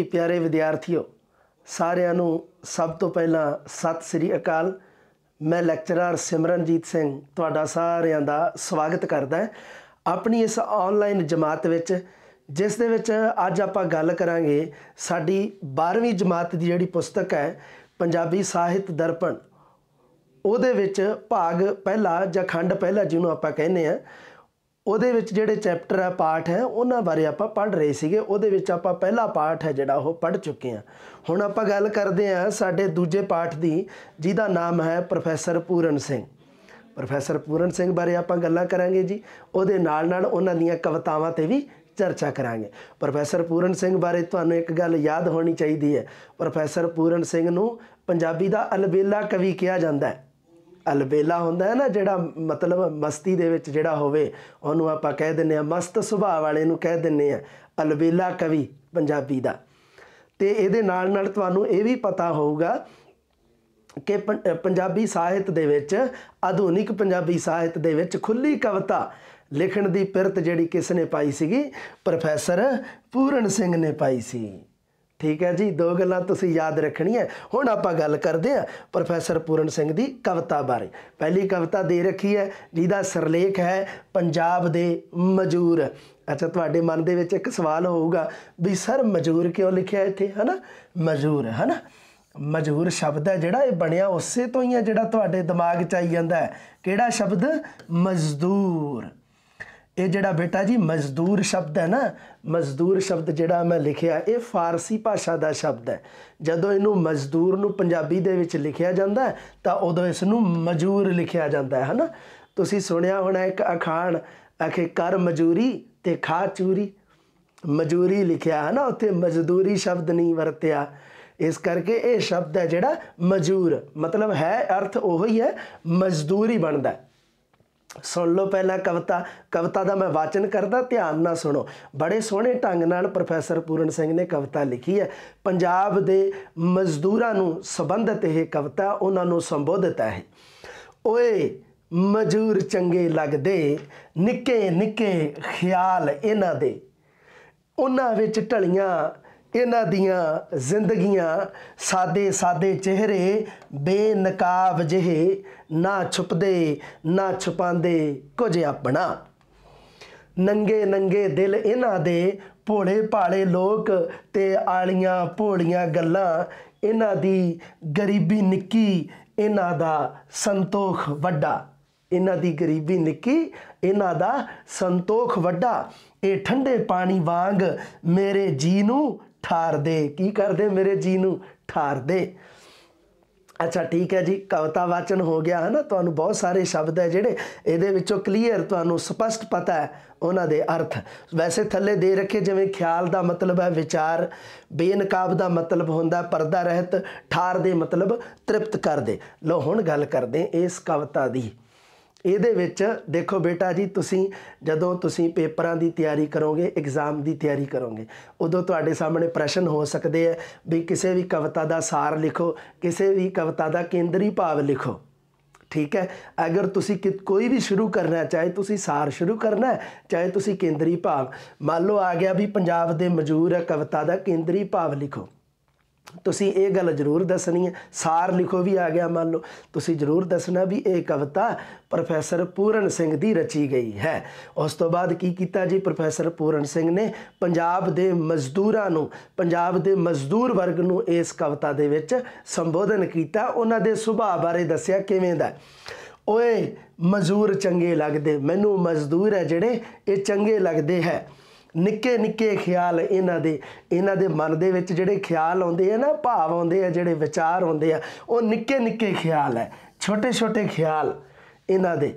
ਜੀ ਪਿਆਰੇ ਵਿਦਿਆਰਥੀਓ ਸਾਰਿਆਂ ਨੂੰ ਸਭ ਤੋਂ ਪਹਿਲਾਂ ਸਤਿ ਸ੍ਰੀ ਅਕਾਲ ਮੈਂ ਲੈਕਚਰਰ ਸਿਮਰਨਜੀਤ ਸਿੰਘ ਤੁਹਾਡਾ ਸਾਰਿਆਂ ਦਾ ਸਵਾਗਤ ਕਰਦਾ ਆਪਣੀ ਇਸ ਆਨਲਾਈਨ ਜਮਾਤ ਵਿੱਚ ਜਿਸ ਦੇ ਵਿੱਚ ਅੱਜ ਆਪਾਂ ਗੱਲ ਕਰਾਂਗੇ ਸਾਡੀ 12ਵੀਂ ਜਮਾਤ ਦੀ ਜਿਹੜੀ ਪੁਸਤਕ ਹੈ ਪੰਜਾਬੀ ਸਾਹਿਤ ਦਰਪਣ ਉਹਦੇ ਵਿੱਚ ਭਾਗ ਪਹਿਲਾ ਜਾਂ ਖੰਡ ਪਹਿਲਾ ਜਿਹਨੂੰ ਆਪਾਂ ਕਹਿੰਦੇ ਆ ਉਹਦੇ ਵਿੱਚ ਜਿਹੜੇ ਚੈਪਟਰ ਆ ਪਾਠ ਹੈ ਉਹਨਾਂ ਬਾਰੇ ਆਪਾਂ ਪੜ੍ਹ ਰਹੇ ਸੀਗੇ ਉਹਦੇ ਵਿੱਚ ਆਪਾਂ ਪਹਿਲਾ ਪਾਠ ਹੈ ਜਿਹੜਾ ਉਹ ਪੜ੍ਹ ਚੁੱਕੇ ਆ ਹੁਣ ਆਪਾਂ ਗੱਲ ਕਰਦੇ ਆ ਸਾਡੇ ਦੂਜੇ ਪਾਠ ਦੀ ਜਿਹਦਾ ਨਾਮ ਹੈ ਪ੍ਰੋਫੈਸਰ ਪੂਰਨ ਸਿੰਘ ਪ੍ਰੋਫੈਸਰ ਪੂਰਨ ਸਿੰਘ ਬਾਰੇ ਆਪਾਂ ਗੱਲਾਂ ਕਰਾਂਗੇ ਜੀ ਉਹਦੇ ਨਾਲ ਨਾਲ ਉਹਨਾਂ ਦੀਆਂ ਕਵਿਤਾਵਾਂ ਤੇ ਵੀ ਚਰਚਾ ਕਰਾਂਗੇ ਪ੍ਰੋਫੈਸਰ ਪੂਰਨ ਸਿੰਘ ਬਾਰੇ ਤੁਹਾਨੂੰ ਇੱਕ ਗੱਲ ਯਾਦ ਹੋਣੀ ਚਾਹੀਦੀ ਹੈ ਪ੍ਰੋਫੈਸਰ ਪੂਰਨ ਸਿੰਘ ਨੂੰ ਪੰਜਾਬੀ ਦਾ ਅਲਬੇਲਾ ਕਵੀ ਕਿਹਾ ਜਾਂਦਾ ਹੈ ਅਲਵੇਲਾ ਹੁੰਦਾ ਹੈ ਨਾ ਜਿਹੜਾ ਮਤਲਬ ਮਸਤੀ ਦੇ ਵਿੱਚ ਜਿਹੜਾ ਹੋਵੇ ਉਹਨੂੰ ਆਪਾਂ ਕਹਿ ਦਿੰਨੇ ਆ ਮਸਤ ਸੁਭਾਅ ਵਾਲੇ ਨੂੰ ਕਹਿ ਦਿੰਨੇ ਆ ਅਲਵੇਲਾ ਕਵੀ ਪੰਜਾਬੀ ਦਾ ਤੇ ਇਹਦੇ ਨਾਲ ਨਾਲ ਤੁਹਾਨੂੰ ਇਹ ਵੀ ਪਤਾ ਹੋਊਗਾ ਕਿ ਪੰਜਾਬੀ ਸਾਹਿਤ ਦੇ ਵਿੱਚ ਆਧੁਨਿਕ ਪੰਜਾਬੀ ਸਾਹਿਤ ਦੇ ਵਿੱਚ ਖੁੱਲੀ ਕਵਿਤਾ ਲਿਖਣ ਦੀ ਪਿਰਤ ਜਿਹੜੀ ਕਿਸ ਨੇ ਪਾਈ ਸੀਗੀ ਪ੍ਰੋਫੈਸਰ ਪੂਰਨ ਸਿੰਘ ਨੇ ਪਾਈ ਸੀ ਠੀਕ ਹੈ ਜੀ ਦੋ ਗੱਲਾਂ ਤੁਸੀਂ ਯਾਦ ਰੱਖਣੀਆਂ ਹੁਣ ਆਪਾਂ ਗੱਲ ਕਰਦੇ ਆ ਪ੍ਰੋਫੈਸਰ ਪੂਰਨ ਸਿੰਘ ਦੀ ਕਵਿਤਾ ਬਾਰੇ ਪਹਿਲੀ ਕਵਿਤਾ ਦੇ ਰੱਖੀ ਹੈ ਜਿਹਦਾ ਸਰਲੇਖ ਹੈ ਪੰਜਾਬ ਦੇ ਮਜੂਰ ਅੱਛਾ ਤੁਹਾਡੇ ਮਨ ਦੇ ਵਿੱਚ ਇੱਕ ਸਵਾਲ ਹੋਊਗਾ ਵੀ ਸਰ ਮਜੂਰ ਕਿਉਂ ਲਿਖਿਆ ਇੱਥੇ ਹਨਾ ਮਜੂਰ ਹਨਾ ਮਜ਼ਦੂਰ ਸ਼ਬਦ ਹੈ ਜਿਹੜਾ ਇਹ ਬਣਿਆ ਉਸੇ ਤੋਂ ਹੀ ਹੈ ਜਿਹੜਾ ਤੁਹਾਡੇ ਦਿਮਾਗ 'ਚ ਆਈ ਜਾਂਦਾ ਹੈ ਕਿਹੜਾ ਸ਼ਬਦ ਮਜ਼ਦੂਰ ਇਹ ਜਿਹੜਾ ਬੇਟਾ ਜੀ ਮਜ਼ਦੂਰ ਸ਼ਬਦ ਹੈ ਨਾ ਮਜ਼ਦੂਰ ਸ਼ਬਦ ਜਿਹੜਾ ਮੈਂ ਲਿਖਿਆ ਇਹ ਫਾਰਸੀ ਭਾਸ਼ਾ ਦਾ ਸ਼ਬਦ ਹੈ ਜਦੋਂ ਇਹਨੂੰ ਮਜ਼ਦੂਰ ਨੂੰ ਪੰਜਾਬੀ ਦੇ ਵਿੱਚ ਲਿਖਿਆ ਜਾਂਦਾ ਹੈ ਤਾਂ ਉਦੋਂ ਇਸ ਨੂੰ ਮਜ਼ੂਰ ਲਿਖਿਆ ਜਾਂਦਾ ਹੈ ਹਨਾ ਤੁਸੀਂ ਸੁਣਿਆ ਹੋਣਾ ਇੱਕ ਅਖਾਣ ਆਖੇ ਕਰ ਮਜੂਰੀ ਤੇ ਖਾ ਚੂਰੀ ਮਜੂਰੀ ਲਿਖਿਆ ਹੈ ਨਾ ਉੱਥੇ ਮਜ਼ਦੂਰੀ ਸ਼ਬਦ ਨਹੀਂ ਵਰਤਿਆ ਇਸ ਕਰਕੇ ਇਹ ਸ਼ਬਦ ਹੈ ਜਿਹੜਾ ਮਜੂਰ ਮਤਲਬ ਹੈ ਅਰਥ ਉਹੀ ਹੈ ਮਜ਼ਦੂਰੀ ਬਣਦਾ ਹੈ ਸੁਣ ਲਓ ਪਹਿਲਾਂ ਕਵਤਾ ਕਵਤਾ ਦਾ ਮੈਂ ਵਾਚਨ ਕਰਦਾ ਧਿਆਨ ਨਾਲ ਸੁਣੋ ਬੜੇ ਸੋਹਣੇ ਢੰਗ ਨਾਲ ਪ੍ਰੋਫੈਸਰ ਪੂਰਨ ਸਿੰਘ ਨੇ ਕਵਤਾ ਲਿਖੀ ਹੈ ਪੰਜਾਬ ਦੇ ਮਜ਼ਦੂਰਾਂ ਨੂੰ ਸੰਬੰਧਿਤ ਇਹ ਕਵਤਾ ਉਹਨਾਂ ਨੂੰ ਸੰਬੋਧਿਤ ਹੈ ਓਏ ਮਜ਼ਦੂਰ ਚੰਗੇ ਲੱਗਦੇ ਨਿੱਕੇ ਨਿੱਕੇ ਖਿਆਲ ਇਹਨਾਂ ਦੇ ਉਹਨਾਂ ਵਿੱਚ ਢਲੀਆਂ ਇਹਨਾਂ ਦੀਆਂ ਜ਼ਿੰਦਗੀਆਂ ਸਾਦੇ ਸਾਦੇ ਚਿਹਰੇ ਬੇਨਕਾਬ ਜਿਹੇ ਨਾ ਛੁਪਦੇ ਨਾ ਛੁਪਾਉਂਦੇ ਕੁਝ ਆਪਣਾ ਨੰਗੇ ਨੰਗੇ ਦਿਲ ਇਹਨਾਂ ਦੇ ਭੋਲੇ ਭਾਲੇ ਲੋਕ ਤੇ ਆਲੀਆਂ ਭੋਲੀਆਂ ਗੱਲਾਂ ਇਹਨਾਂ ਦੀ ਗਰੀਬੀ ਨਿੱਕੀ ਇਹਨਾਂ ਦਾ ਸੰਤੋਖ ਵੱਡਾ ਇਹਨਾਂ ਦੀ ਗਰੀਬੀ ਨਿੱਕੀ ਇਹਨਾਂ ਦਾ ਸੰਤੋਖ ਵੱਡਾ ਇਹ ਠੰਡੇ ਪਾਣੀ ਵਾਂਗ ਮੇਰੇ ਜੀ ਨੂੰ ਠਾਰ ਦੇ ਕੀ ਕਰਦੇ ਮੇਰੇ ਜੀ ਨੂੰ ਠਾਰ ਦੇ ਅੱਛਾ ਠੀਕ ਹੈ ਜੀ ਕਵਤਾ ਵਾਚਨ ਹੋ ਗਿਆ ਹੈ ਨਾ ਤੁਹਾਨੂੰ ਬਹੁਤ ਸਾਰੇ ਸ਼ਬਦ ਹੈ ਜਿਹੜੇ ਇਹਦੇ ਵਿੱਚੋਂ ਕਲੀਅਰ ਤੁਹਾਨੂੰ ਸਪਸ਼ਟ ਪਤਾ ਹੈ ਉਹਨਾਂ ਦੇ ਅਰਥ ਵੈਸੇ ਥੱਲੇ ਦੇ ਰੱਖੇ ਜਿਵੇਂ ਖਿਆਲ ਦਾ ਮਤਲਬ ਹੈ ਵਿਚਾਰ ਬੇਨਕਾਬ ਦਾ ਮਤਲਬ ਹੁੰਦਾ ਪਰਦਾ ਰਹਿਤ ਠਾਰ ਦੇ ਮਤਲਬ ਤ੍ਰਿਪਤ ਕਰ ਦੇ ਲੋ ਹੁਣ ਗੱਲ ਕਰਦੇ ਇਸ ਕਵਤਾ ਦੀ ਇਹਦੇ ਵਿੱਚ ਦੇਖੋ ਬੇਟਾ ਜੀ ਤੁਸੀਂ ਜਦੋਂ ਤੁਸੀਂ ਪੇਪਰਾਂ ਦੀ ਤਿਆਰੀ ਕਰੋਗੇ ਐਗਜ਼ਾਮ ਦੀ ਤਿਆਰੀ ਕਰੋਗੇ ਉਦੋਂ ਤੁਹਾਡੇ ਸਾਹਮਣੇ ਪ੍ਰਸ਼ਨ ਹੋ ਸਕਦੇ ਆ ਵੀ ਕਿਸੇ ਵੀ ਕਵਿਤਾ ਦਾ ਸਾਰ ਲਿਖੋ ਕਿਸੇ ਵੀ ਕਵਿਤਾ ਦਾ ਕੇਂਦਰੀ ਭਾਵ ਲਿਖੋ ਠੀਕ ਹੈ ਅਗਰ ਤੁਸੀਂ ਕੋਈ ਵੀ ਸ਼ੁਰੂ ਕਰਨਾ ਚਾਹੇ ਤੁਸੀਂ ਸਾਰ ਸ਼ੁਰੂ ਕਰਨਾ ਚਾਹੇ ਤੁਸੀਂ ਕੇਂਦਰੀ ਭਾਵ ਮੰਨ ਲਓ ਆ ਗਿਆ ਵੀ ਪੰਜਾਬ ਦੇ ਮਜ਼ਦੂਰ ਹੈ ਕਵਿਤਾ ਦਾ ਕੇਂਦਰੀ ਭਾਵ ਲਿਖੋ ਤੁਸੀਂ ਇਹ ਗੱਲ ਜ਼ਰੂਰ ਦੱਸਣੀ ਹੈ ਸਾਰ ਲਿਖੋ ਵੀ ਆ ਗਿਆ ਮੰਨ ਲਓ ਤੁਸੀਂ ਜ਼ਰੂਰ ਦੱਸਣਾ ਵੀ ਇਹ ਕਵਿਤਾ ਪ੍ਰੋਫੈਸਰ ਪੂਰਨ ਸਿੰਘ ਦੀ ਰਚੀ ਗਈ ਹੈ ਉਸ ਤੋਂ ਬਾਅਦ ਕੀ ਕੀਤਾ ਜੀ ਪ੍ਰੋਫੈਸਰ ਪੂਰਨ ਸਿੰਘ ਨੇ ਪੰਜਾਬ ਦੇ ਮਜ਼ਦੂਰਾਂ ਨੂੰ ਪੰਜਾਬ ਦੇ ਮਜ਼ਦੂਰ ਵਰਗ ਨੂੰ ਇਸ ਕਵਿਤਾ ਦੇ ਵਿੱਚ ਸੰਬੋਧਨ ਕੀਤਾ ਉਹਨਾਂ ਦੇ ਸੁਭਾਅ ਬਾਰੇ ਦੱਸਿਆ ਕਿਵੇਂ ਦਾ ਓਏ ਮਜ਼ਦੂਰ ਚੰਗੇ ਲੱਗਦੇ ਮੈਨੂੰ ਮਜ਼ਦੂਰ ਹੈ ਜਿਹੜੇ ਇਹ ਚੰਗੇ ਲੱਗਦੇ ਹੈ ਨਿੱਕੇ ਨਿੱਕੇ ਖਿਆਲ ਇਹਨਾਂ ਦੇ ਇਹਨਾਂ ਦੇ ਮਨ ਦੇ ਵਿੱਚ ਜਿਹੜੇ ਖਿਆਲ ਆਉਂਦੇ ਆ ਨਾ ਭਾਵ ਆਉਂਦੇ ਆ ਜਿਹੜੇ ਵਿਚਾਰ ਆਉਂਦੇ ਆ ਉਹ ਨਿੱਕੇ ਨਿੱਕੇ ਖਿਆਲ ਹੈ ਛੋਟੇ ਛੋਟੇ ਖਿਆਲ ਇਹਨਾਂ ਦੇ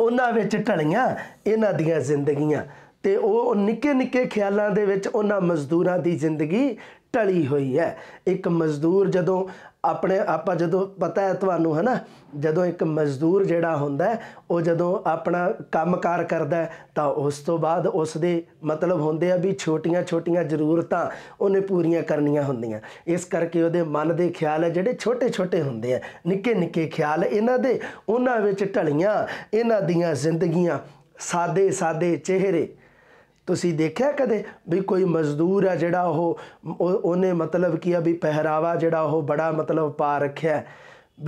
ਉਹਨਾਂ ਵਿੱਚ ਢਲੀਆਂ ਇਹਨਾਂ ਦੀਆਂ ਜ਼ਿੰਦਗੀਆਂ ਤੇ ਉਹ ਨਿੱਕੇ ਨਿੱਕੇ ਖਿਆਲਾਂ ਦੇ ਵਿੱਚ ਉਹਨਾਂ ਮਜ਼ਦੂਰਾਂ ਦੀ ਜ਼ਿੰਦਗੀ ਟਲੀ ਹੋਈ ਹੈ ਇੱਕ ਮਜ਼ਦੂਰ ਜਦੋਂ ਆਪਣੇ ਆਪਾਂ ਜਦੋਂ ਪਤਾ ਹੈ ਤੁਹਾਨੂੰ ਹਨਾ ਜਦੋਂ ਇੱਕ ਮਜ਼ਦੂਰ ਜਿਹੜਾ ਹੁੰਦਾ ਉਹ ਜਦੋਂ ਆਪਣਾ ਕੰਮਕਾਰ ਕਰਦਾ ਤਾਂ ਉਸ ਤੋਂ ਬਾਅਦ ਉਸ ਦੇ ਮਤਲਬ ਹੁੰਦੇ ਆ ਵੀ ਛੋਟੀਆਂ-ਛੋਟੀਆਂ ਜ਼ਰੂਰਤਾਂ ਉਹਨੇ ਪੂਰੀਆਂ ਕਰਨੀਆਂ ਹੁੰਦੀਆਂ ਇਸ ਕਰਕੇ ਉਹਦੇ ਮਨ ਦੇ ਖਿਆਲ ਹੈ ਜਿਹੜੇ ਛੋਟੇ-ਛੋਟੇ ਹੁੰਦੇ ਆ ਨਿੱਕੇ-ਨਿੱਕੇ ਖਿਆਲ ਇਹਨਾਂ ਦੇ ਉਹਨਾਂ ਵਿੱਚ ਢਲੀਆਂ ਇਹਨਾਂ ਦੀਆਂ ਜ਼ਿੰਦਗੀਆਂ ਸਾਦੇ ਸਾਦੇ ਚਿਹਰੇ ਤੁਸੀਂ ਦੇਖਿਆ ਕਦੇ ਵੀ ਕੋਈ ਮਜ਼ਦੂਰ ਆ ਜਿਹੜਾ ਉਹ ਉਹਨੇ ਮਤਲਬ ਕੀ ਆ ਵੀ ਪਹਿਰਾਵਾ ਜਿਹੜਾ ਉਹ ਬੜਾ ਮਤਲਬ ਪਾ ਰੱਖਿਆ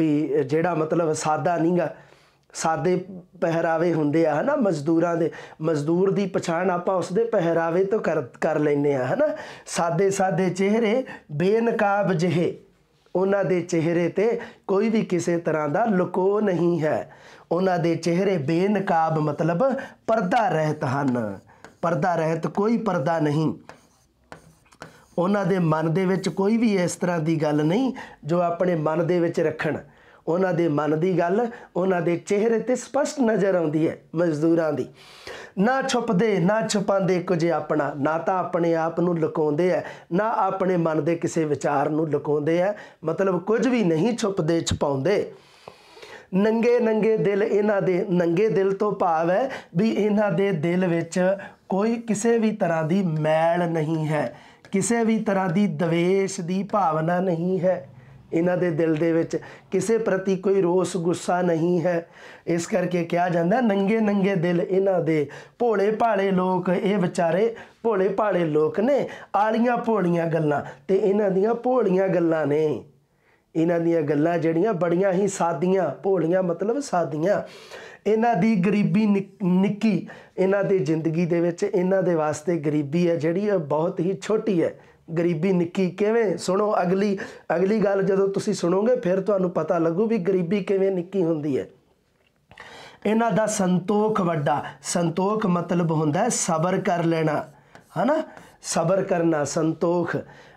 ਵੀ ਜਿਹੜਾ ਮਤਲਬ ਸਾਦਾ ਨਹੀਂਗਾ ਸਾਦੇ ਪਹਿਰਾਵੇ ਹੁੰਦੇ ਆ ਹਨਾ ਮਜ਼ਦੂਰਾਂ ਦੇ ਮਜ਼ਦੂਰ ਦੀ ਪਛਾਣ ਆਪਾਂ ਉਸ ਦੇ ਪਹਿਰਾਵੇ ਤੋਂ ਕਰ ਕਰ ਲੈਨੇ ਆ ਹਨਾ ਸਾਦੇ ਸਾਦੇ ਚਿਹਰੇ ਬੇਨਕਾਬ ਜਿਹੇ ਉਹਨਾਂ ਦੇ ਚਿਹਰੇ ਤੇ ਕੋਈ ਵੀ ਕਿਸੇ ਤਰ੍ਹਾਂ ਦਾ ਲੁਕੋ ਨਹੀਂ ਹੈ ਉਹਨਾਂ ਦੇ ਚਿਹਰੇ ਬੇਨਕਾਬ ਮਤਲਬ ਪਰਦਾ ਰਹਿਤ ਹਨ ਪਰਦਾ ਰਹਿਤ ਕੋਈ ਪਰਦਾ ਨਹੀਂ ਉਹਨਾਂ ਦੇ ਮਨ ਦੇ ਵਿੱਚ ਕੋਈ ਵੀ ਇਸ ਤਰ੍ਹਾਂ ਦੀ ਗੱਲ ਨਹੀਂ ਜੋ ਆਪਣੇ ਮਨ ਦੇ ਵਿੱਚ ਰੱਖਣ ਉਹਨਾਂ ਦੇ ਮਨ ਦੀ ਗੱਲ ਉਹਨਾਂ ਦੇ ਚਿਹਰੇ ਤੇ ਸਪਸ਼ਟ ਨਜ਼ਰ ਆਉਂਦੀ ਹੈ ਮਜ਼ਦੂਰਾਂ ਦੀ ਨਾ ਛੁਪਦੇ ਨਾ ਛੁਪਾਉਂਦੇ ਕੁਝ ਆਪਣਾ ਨਾ ਤਾਂ ਆਪਣੇ ਆਪ ਨੂੰ ਲੁਕਾਉਂਦੇ ਐ ਨਾ ਆਪਣੇ ਮਨ ਦੇ ਕਿਸੇ ਵਿਚਾਰ ਨੂੰ ਲੁਕਾਉਂਦੇ ਐ ਮਤਲਬ ਕੁਝ ਵੀ ਨਹੀਂ ਛੁਪਦੇ ਛਪਾਉਂਦੇ ਨੰਗੇ ਨੰਗੇ ਦਿਲ ਇਹਨਾਂ ਦੇ ਨੰਗੇ ਦਿਲ ਤੋਂ ਭਾਵ ਹੈ ਵੀ ਇਹਨਾਂ ਦੇ ਦਿਲ ਵਿੱਚ ਕੋਈ ਕਿਸੇ ਵੀ ਤਰ੍ਹਾਂ ਦੀ ਮੈਲ ਨਹੀਂ ਹੈ ਕਿਸੇ ਵੀ ਤਰ੍ਹਾਂ ਦੀ ਦਵੇਸ਼ ਦੀ ਭਾਵਨਾ ਨਹੀਂ ਹੈ ਇਹਨਾਂ ਦੇ ਦਿਲ ਦੇ ਵਿੱਚ ਕਿਸੇ ਪ੍ਰਤੀ ਕੋਈ ਰੋਸ ਗੁੱਸਾ ਨਹੀਂ ਹੈ ਇਸ ਕਰਕੇ ਕਿਹਾ ਜਾਂਦਾ ਨੰਗੇ ਨੰਗੇ ਦਿਲ ਇਹਨਾਂ ਦੇ ਭੋਲੇ ਭਾਲੇ ਲੋਕ ਇਹ ਵਿਚਾਰੇ ਭੋਲੇ ਭਾਲੇ ਲੋਕ ਨੇ ਆਲੀਆਂ ਭੋਲੀਆਂ ਗੱਲਾਂ ਤੇ ਇਹਨਾਂ ਦੀਆਂ ਭੋਲੀਆਂ ਗੱਲਾਂ ਨੇ ਇਹਨਾਂ ਦੀਆਂ ਗੱਲਾਂ ਜਿਹੜੀਆਂ ਬੜੀਆਂ ਹੀ ਸਾਦੀਆਂ ਭੋਲੀਆਂ ਮਤਲਬ ਸਾਦੀਆਂ ਇਹਨਾਂ ਦੀ ਗਰੀਬੀ ਨਿੱਕੀ ਇਹਨਾਂ ਦੀ ਜ਼ਿੰਦਗੀ ਦੇ ਵਿੱਚ ਇਹਨਾਂ ਦੇ ਵਾਸਤੇ ਗਰੀਬੀ ਹੈ ਜਿਹੜੀ ਬਹੁਤ ਹੀ ਛੋਟੀ ਹੈ ਗਰੀਬੀ ਨਿੱਕੀ ਕਿਵੇਂ ਸੁਣੋ ਅਗਲੀ ਅਗਲੀ ਗੱਲ ਜਦੋਂ ਤੁਸੀਂ ਸੁਣੋਗੇ ਫਿਰ ਤੁਹਾਨੂੰ ਪਤਾ ਲੱਗੂ ਵੀ ਗਰੀਬੀ ਕਿਵੇਂ ਨਿੱਕੀ ਹੁੰਦੀ ਹੈ ਇਹਨਾਂ ਦਾ ਸੰਤੋਖ ਵੱਡਾ ਸੰਤੋਖ ਮਤਲਬ ਹੁੰਦਾ ਹੈ ਸਬਰ ਕਰ ਲੈਣਾ ਹਨਾ ਸਬਰ ਕਰਨਾ ਸੰਤੋਖ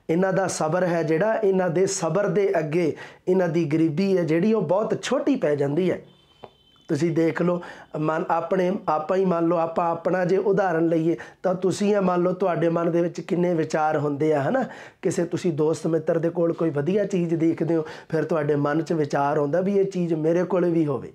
ਇਹਨਾਂ ਦਾ ਸਬਰ ਹੈ ਜਿਹੜਾ ਇਹਨਾਂ ਦੇ ਸਬਰ ਦੇ ਅੱਗੇ ਇਹਨਾਂ ਦੀ ਗਰੀਬੀ ਹੈ ਜਿਹੜੀ ਉਹ ਬਹੁਤ ਛੋਟੀ ਪੈ ਜਾਂਦੀ ਹੈ ਤੁਸੀਂ ਦੇਖ ਲਓ ਮਨ ਆਪਣੇ ਆਪਾਂ ਹੀ ਮੰਨ ਲਓ ਆਪਾਂ ਆਪਣਾ ਜੇ ਉਦਾਹਰਣ ਲਈਏ ਤਾਂ ਤੁਸੀਂ ਇਹ ਮੰਨ ਲਓ ਤੁਹਾਡੇ ਮਨ ਦੇ ਵਿੱਚ ਕਿੰਨੇ ਵਿਚਾਰ ਹੁੰਦੇ ਆ ਹਨਾ ਕਿਸੇ ਤੁਸੀਂ ਦੋਸਤ ਮਿੱਤਰ ਦੇ ਕੋਲ ਕੋਈ ਵਧੀਆ ਚੀਜ਼ ਦੇਖਦੇ ਹੋ ਫਿਰ ਤੁਹਾਡੇ ਮਨ 'ਚ ਵਿਚਾਰ ਆਉਂਦਾ ਵੀ ਇਹ ਚੀਜ਼ ਮੇਰੇ ਕੋਲ ਵੀ ਹੋਵੇ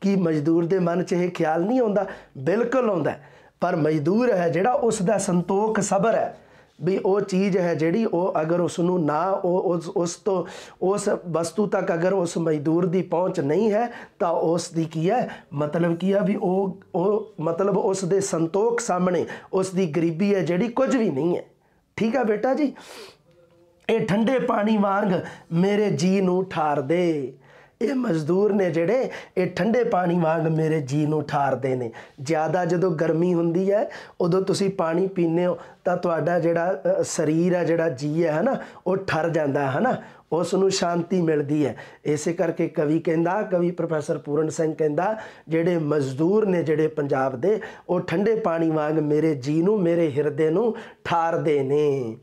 ਕੀ ਮਜ਼ਦੂਰ ਦੇ ਮਨ 'ਚ ਇਹ ਖਿਆਲ ਨਹੀਂ ਆਉਂਦਾ ਬਿਲਕੁਲ ਆਉਂਦਾ ਪਰ ਮਜ਼ਦੂਰ ਹੈ ਜਿਹੜਾ ਉਸ ਦਾ ਸੰਤੋਖ ਸਬਰ ਹੈ ਵੀ ਉਹ ਚੀਜ਼ ਹੈ ਜਿਹੜੀ ਉਹ ਅਗਰ ਉਸ ਨੂੰ ਨਾ ਉਸ ਉਸ ਤੋਂ ਉਸ ਵਸਤੂ ਤੱਕ ਅਗਰ ਉਸ ਮਜ਼ਦੂਰ ਦੀ ਪਹੁੰਚ ਨਹੀਂ ਹੈ ਤਾਂ ਉਸ ਦੀ ਕੀ ਹੈ ਮਤਲਬ ਕੀ ਹੈ ਵੀ ਉਹ ਉਹ ਮਤਲਬ ਉਸ ਦੇ ਸੰਤੋਖ ਸਾਹਮਣੇ ਉਸ ਦੀ ਗਰੀਬੀ ਹੈ ਜਿਹੜੀ ਕੁਝ ਵੀ ਨਹੀਂ ਹੈ ਠੀਕ ਆ ਬੇਟਾ ਜੀ ਇਹ ਠੰਡੇ ਪਾਣੀ ਵਾਂਗ ਮੇਰੇ ਜੀ ਨੂੰ ਠਾਰ ਦੇ ਇਹ ਮਜ਼ਦੂਰ ਨੇ ਜਿਹੜੇ ਇਹ ਠੰਡੇ ਪਾਣੀ ਵਾਂਗ ਮੇਰੇ ਜੀ ਨੂੰ ਠਾਰਦੇ ਨੇ ਜ਼ਿਆਦਾ ਜਦੋਂ ਗਰਮੀ ਹੁੰਦੀ ਹੈ ਉਦੋਂ ਤੁਸੀਂ ਪਾਣੀ ਪੀਂਦੇ ਹੋ ਤਾਂ ਤੁਹਾਡਾ ਜਿਹੜਾ ਸਰੀਰ ਹੈ ਜਿਹੜਾ ਜੀ ਹੈ ਹਨਾ ਉਹ ਠਰ ਜਾਂਦਾ ਹਨਾ ਉਸ ਨੂੰ ਸ਼ਾਂਤੀ ਮਿਲਦੀ ਹੈ ਇਸੇ ਕਰਕੇ ਕਵੀ ਕਹਿੰਦਾ ਕਵੀ ਪ੍ਰੋਫੈਸਰ ਪੂਰਨ ਸਿੰਘ ਕਹਿੰਦਾ ਜਿਹੜੇ ਮਜ਼ਦੂਰ ਨੇ ਜਿਹੜੇ ਪੰਜਾਬ ਦੇ ਉਹ ਠੰਡੇ ਪਾਣੀ ਵਾਂਗ ਮੇਰੇ ਜੀ ਨੂੰ ਮੇਰੇ ਹਿਰਦੇ ਨੂੰ ਠਾਰਦੇ ਨੇ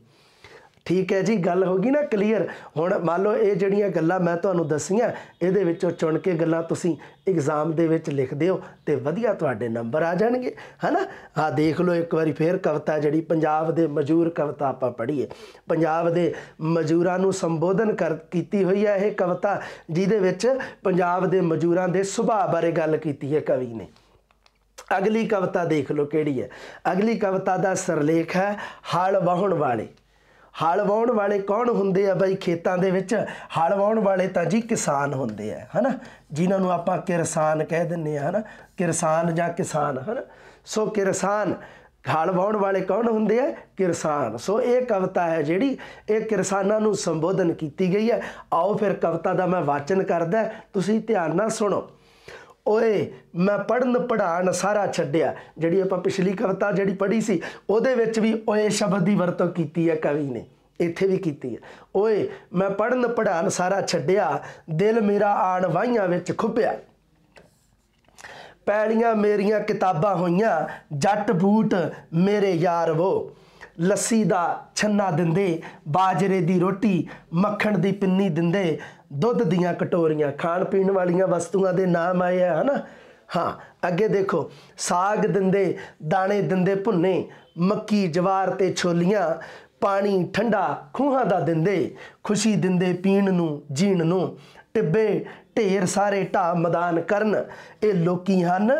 ਠੀਕ ਹੈ ਜੀ ਗੱਲ ਹੋ ਗਈ ਨਾ ਕਲੀਅਰ ਹੁਣ ਮੰਨ ਲਓ ਇਹ ਜਿਹੜੀਆਂ ਗੱਲਾਂ ਮੈਂ ਤੁਹਾਨੂੰ ਦੱਸੀਆਂ ਇਹਦੇ ਵਿੱਚੋਂ ਚੁਣ ਕੇ ਗੱਲਾਂ ਤੁਸੀਂ ਐਗਜ਼ਾਮ ਦੇ ਵਿੱਚ ਲਿਖ ਦਿਓ ਤੇ ਵਧੀਆ ਤੁਹਾਡੇ ਨੰਬਰ ਆ ਜਾਣਗੇ ਹਨਾ ਆ ਦੇਖ ਲਓ ਇੱਕ ਵਾਰੀ ਫੇਰ ਕਵਿਤਾ ਜਿਹੜੀ ਪੰਜਾਬ ਦੇ ਮਜ਼ਦੂਰ ਕਵਿਤਾ ਆਪਾਂ ਪੜ੍ਹੀਏ ਪੰਜਾਬ ਦੇ ਮਜ਼ਦੂਰਾਂ ਨੂੰ ਸੰਬੋਧਨ ਕਰ ਕੀਤੀ ਹੋਈ ਹੈ ਇਹ ਕਵਿਤਾ ਜਿਹਦੇ ਵਿੱਚ ਪੰਜਾਬ ਦੇ ਮਜ਼ਦੂਰਾਂ ਦੇ ਸੁਭਾਅ ਬਾਰੇ ਗੱਲ ਕੀਤੀ ਹੈ ਕਵੀ ਨੇ ਅਗਲੀ ਕਵਿਤਾ ਦੇਖ ਲਓ ਕਿਹੜੀ ਹੈ ਅਗਲੀ ਕਵਿਤਾ ਦਾ ਸਰਲੇਖ ਹੈ ਹਲ ਵਾਹਣ ਵਾਲੇ ਹਲ ਵਾਉਣ ਵਾਲੇ ਕੌਣ ਹੁੰਦੇ ਆ ਬਾਈ ਖੇਤਾਂ ਦੇ ਵਿੱਚ ਹਲ ਵਾਉਣ ਵਾਲੇ ਤਾਂ ਜੀ ਕਿਸਾਨ ਹੁੰਦੇ ਆ ਹਨਾ ਜਿਨ੍ਹਾਂ ਨੂੰ ਆਪਾਂ ਕਿਰਸਾਨ ਕਹਿ ਦਿੰਨੇ ਆ ਹਨਾ ਕਿਰਸਾਨ ਜਾਂ ਕਿਸਾਨ ਹਨਾ ਸੋ ਕਿਰਸਾਨ ਹਲ ਵਾਉਣ ਵਾਲੇ ਕੌਣ ਹੁੰਦੇ ਆ ਕਿਰਸਾਨ ਸੋ ਇਹ ਕਵਿਤਾ ਹੈ ਜਿਹੜੀ ਇਹ ਕਿਰਸਾਨਾਂ ਨੂੰ ਸੰਬੋਧਨ ਕੀਤੀ ਗਈ ਹੈ ਆਓ ਫਿਰ ਕਵਿਤਾ ਦਾ ਮੈਂ ਵਾਚਨ ਕਰਦਾ ਤੁਸੀਂ ਧਿਆਨ ਨਾਲ ਸੁਣੋ ਓਏ ਮੈਂ ਪੜਨ ਪੜਾਣ ਸਾਰਾ ਛੱਡਿਆ ਜਿਹੜੀ ਆਪਾਂ ਪਿਛਲੀ ਕਵਿਤਾ ਜਿਹੜੀ ਪੜ੍ਹੀ ਸੀ ਉਹਦੇ ਵਿੱਚ ਵੀ ਓਏ ਸ਼ਬਦ ਦੀ ਵਰਤੋਂ ਕੀਤੀ ਹੈ ਕਵੀ ਨੇ ਇੱਥੇ ਵੀ ਕੀਤੀ ਹੈ ਓਏ ਮੈਂ ਪੜਨ ਪੜਾਣ ਸਾਰਾ ਛੱਡਿਆ ਦਿਲ ਮੇਰਾ ਆਣ ਵਾਹੀਆਂ ਵਿੱਚ ਖੁੱਪਿਆ ਪੈਲੀਆਂ ਮੇਰੀਆਂ ਕਿਤਾਬਾਂ ਹੋਈਆਂ ਜੱਟ ਬੂਟ ਮੇਰੇ ਯਾਰ ਵੋ ਲੱਸੀ ਦਾ ਛੰਨਾ ਦਿੰਦੇ ਬਾਜਰੇ ਦੀ ਰੋਟੀ ਮੱਖਣ ਦੀ ਪਿੰਨੀ ਦਿੰਦੇ ਦੁੱਧ ਦੀਆਂ ਕਟੋਰੀਆਂ ਖਾਣ ਪੀਣ ਵਾਲੀਆਂ ਵਸਤੂਆਂ ਦੇ ਨਾਮ ਆਏ ਆ ਹਨਾ ਹਾਂ ਅੱਗੇ ਦੇਖੋ ਸਾਗ ਦਿੰਦੇ ਦਾਣੇ ਦਿੰਦੇ ਭੁੰਨੇ ਮੱਕੀ ਜਵਾਰ ਤੇ ਛੋਲੀਆਂ ਪਾਣੀ ਠੰਡਾ ਖੂਹਾਂ ਦਾ ਦਿੰਦੇ ਖੁਸ਼ੀ ਦਿੰਦੇ ਪੀਣ ਨੂੰ ਜੀਣ ਨੂੰ ਟਿੱਬੇ ਢੇਰ ਸਾਰੇ ਢਾ ਮਦਾਨ ਕਰਨ ਇਹ ਲੋਕੀ ਹਨ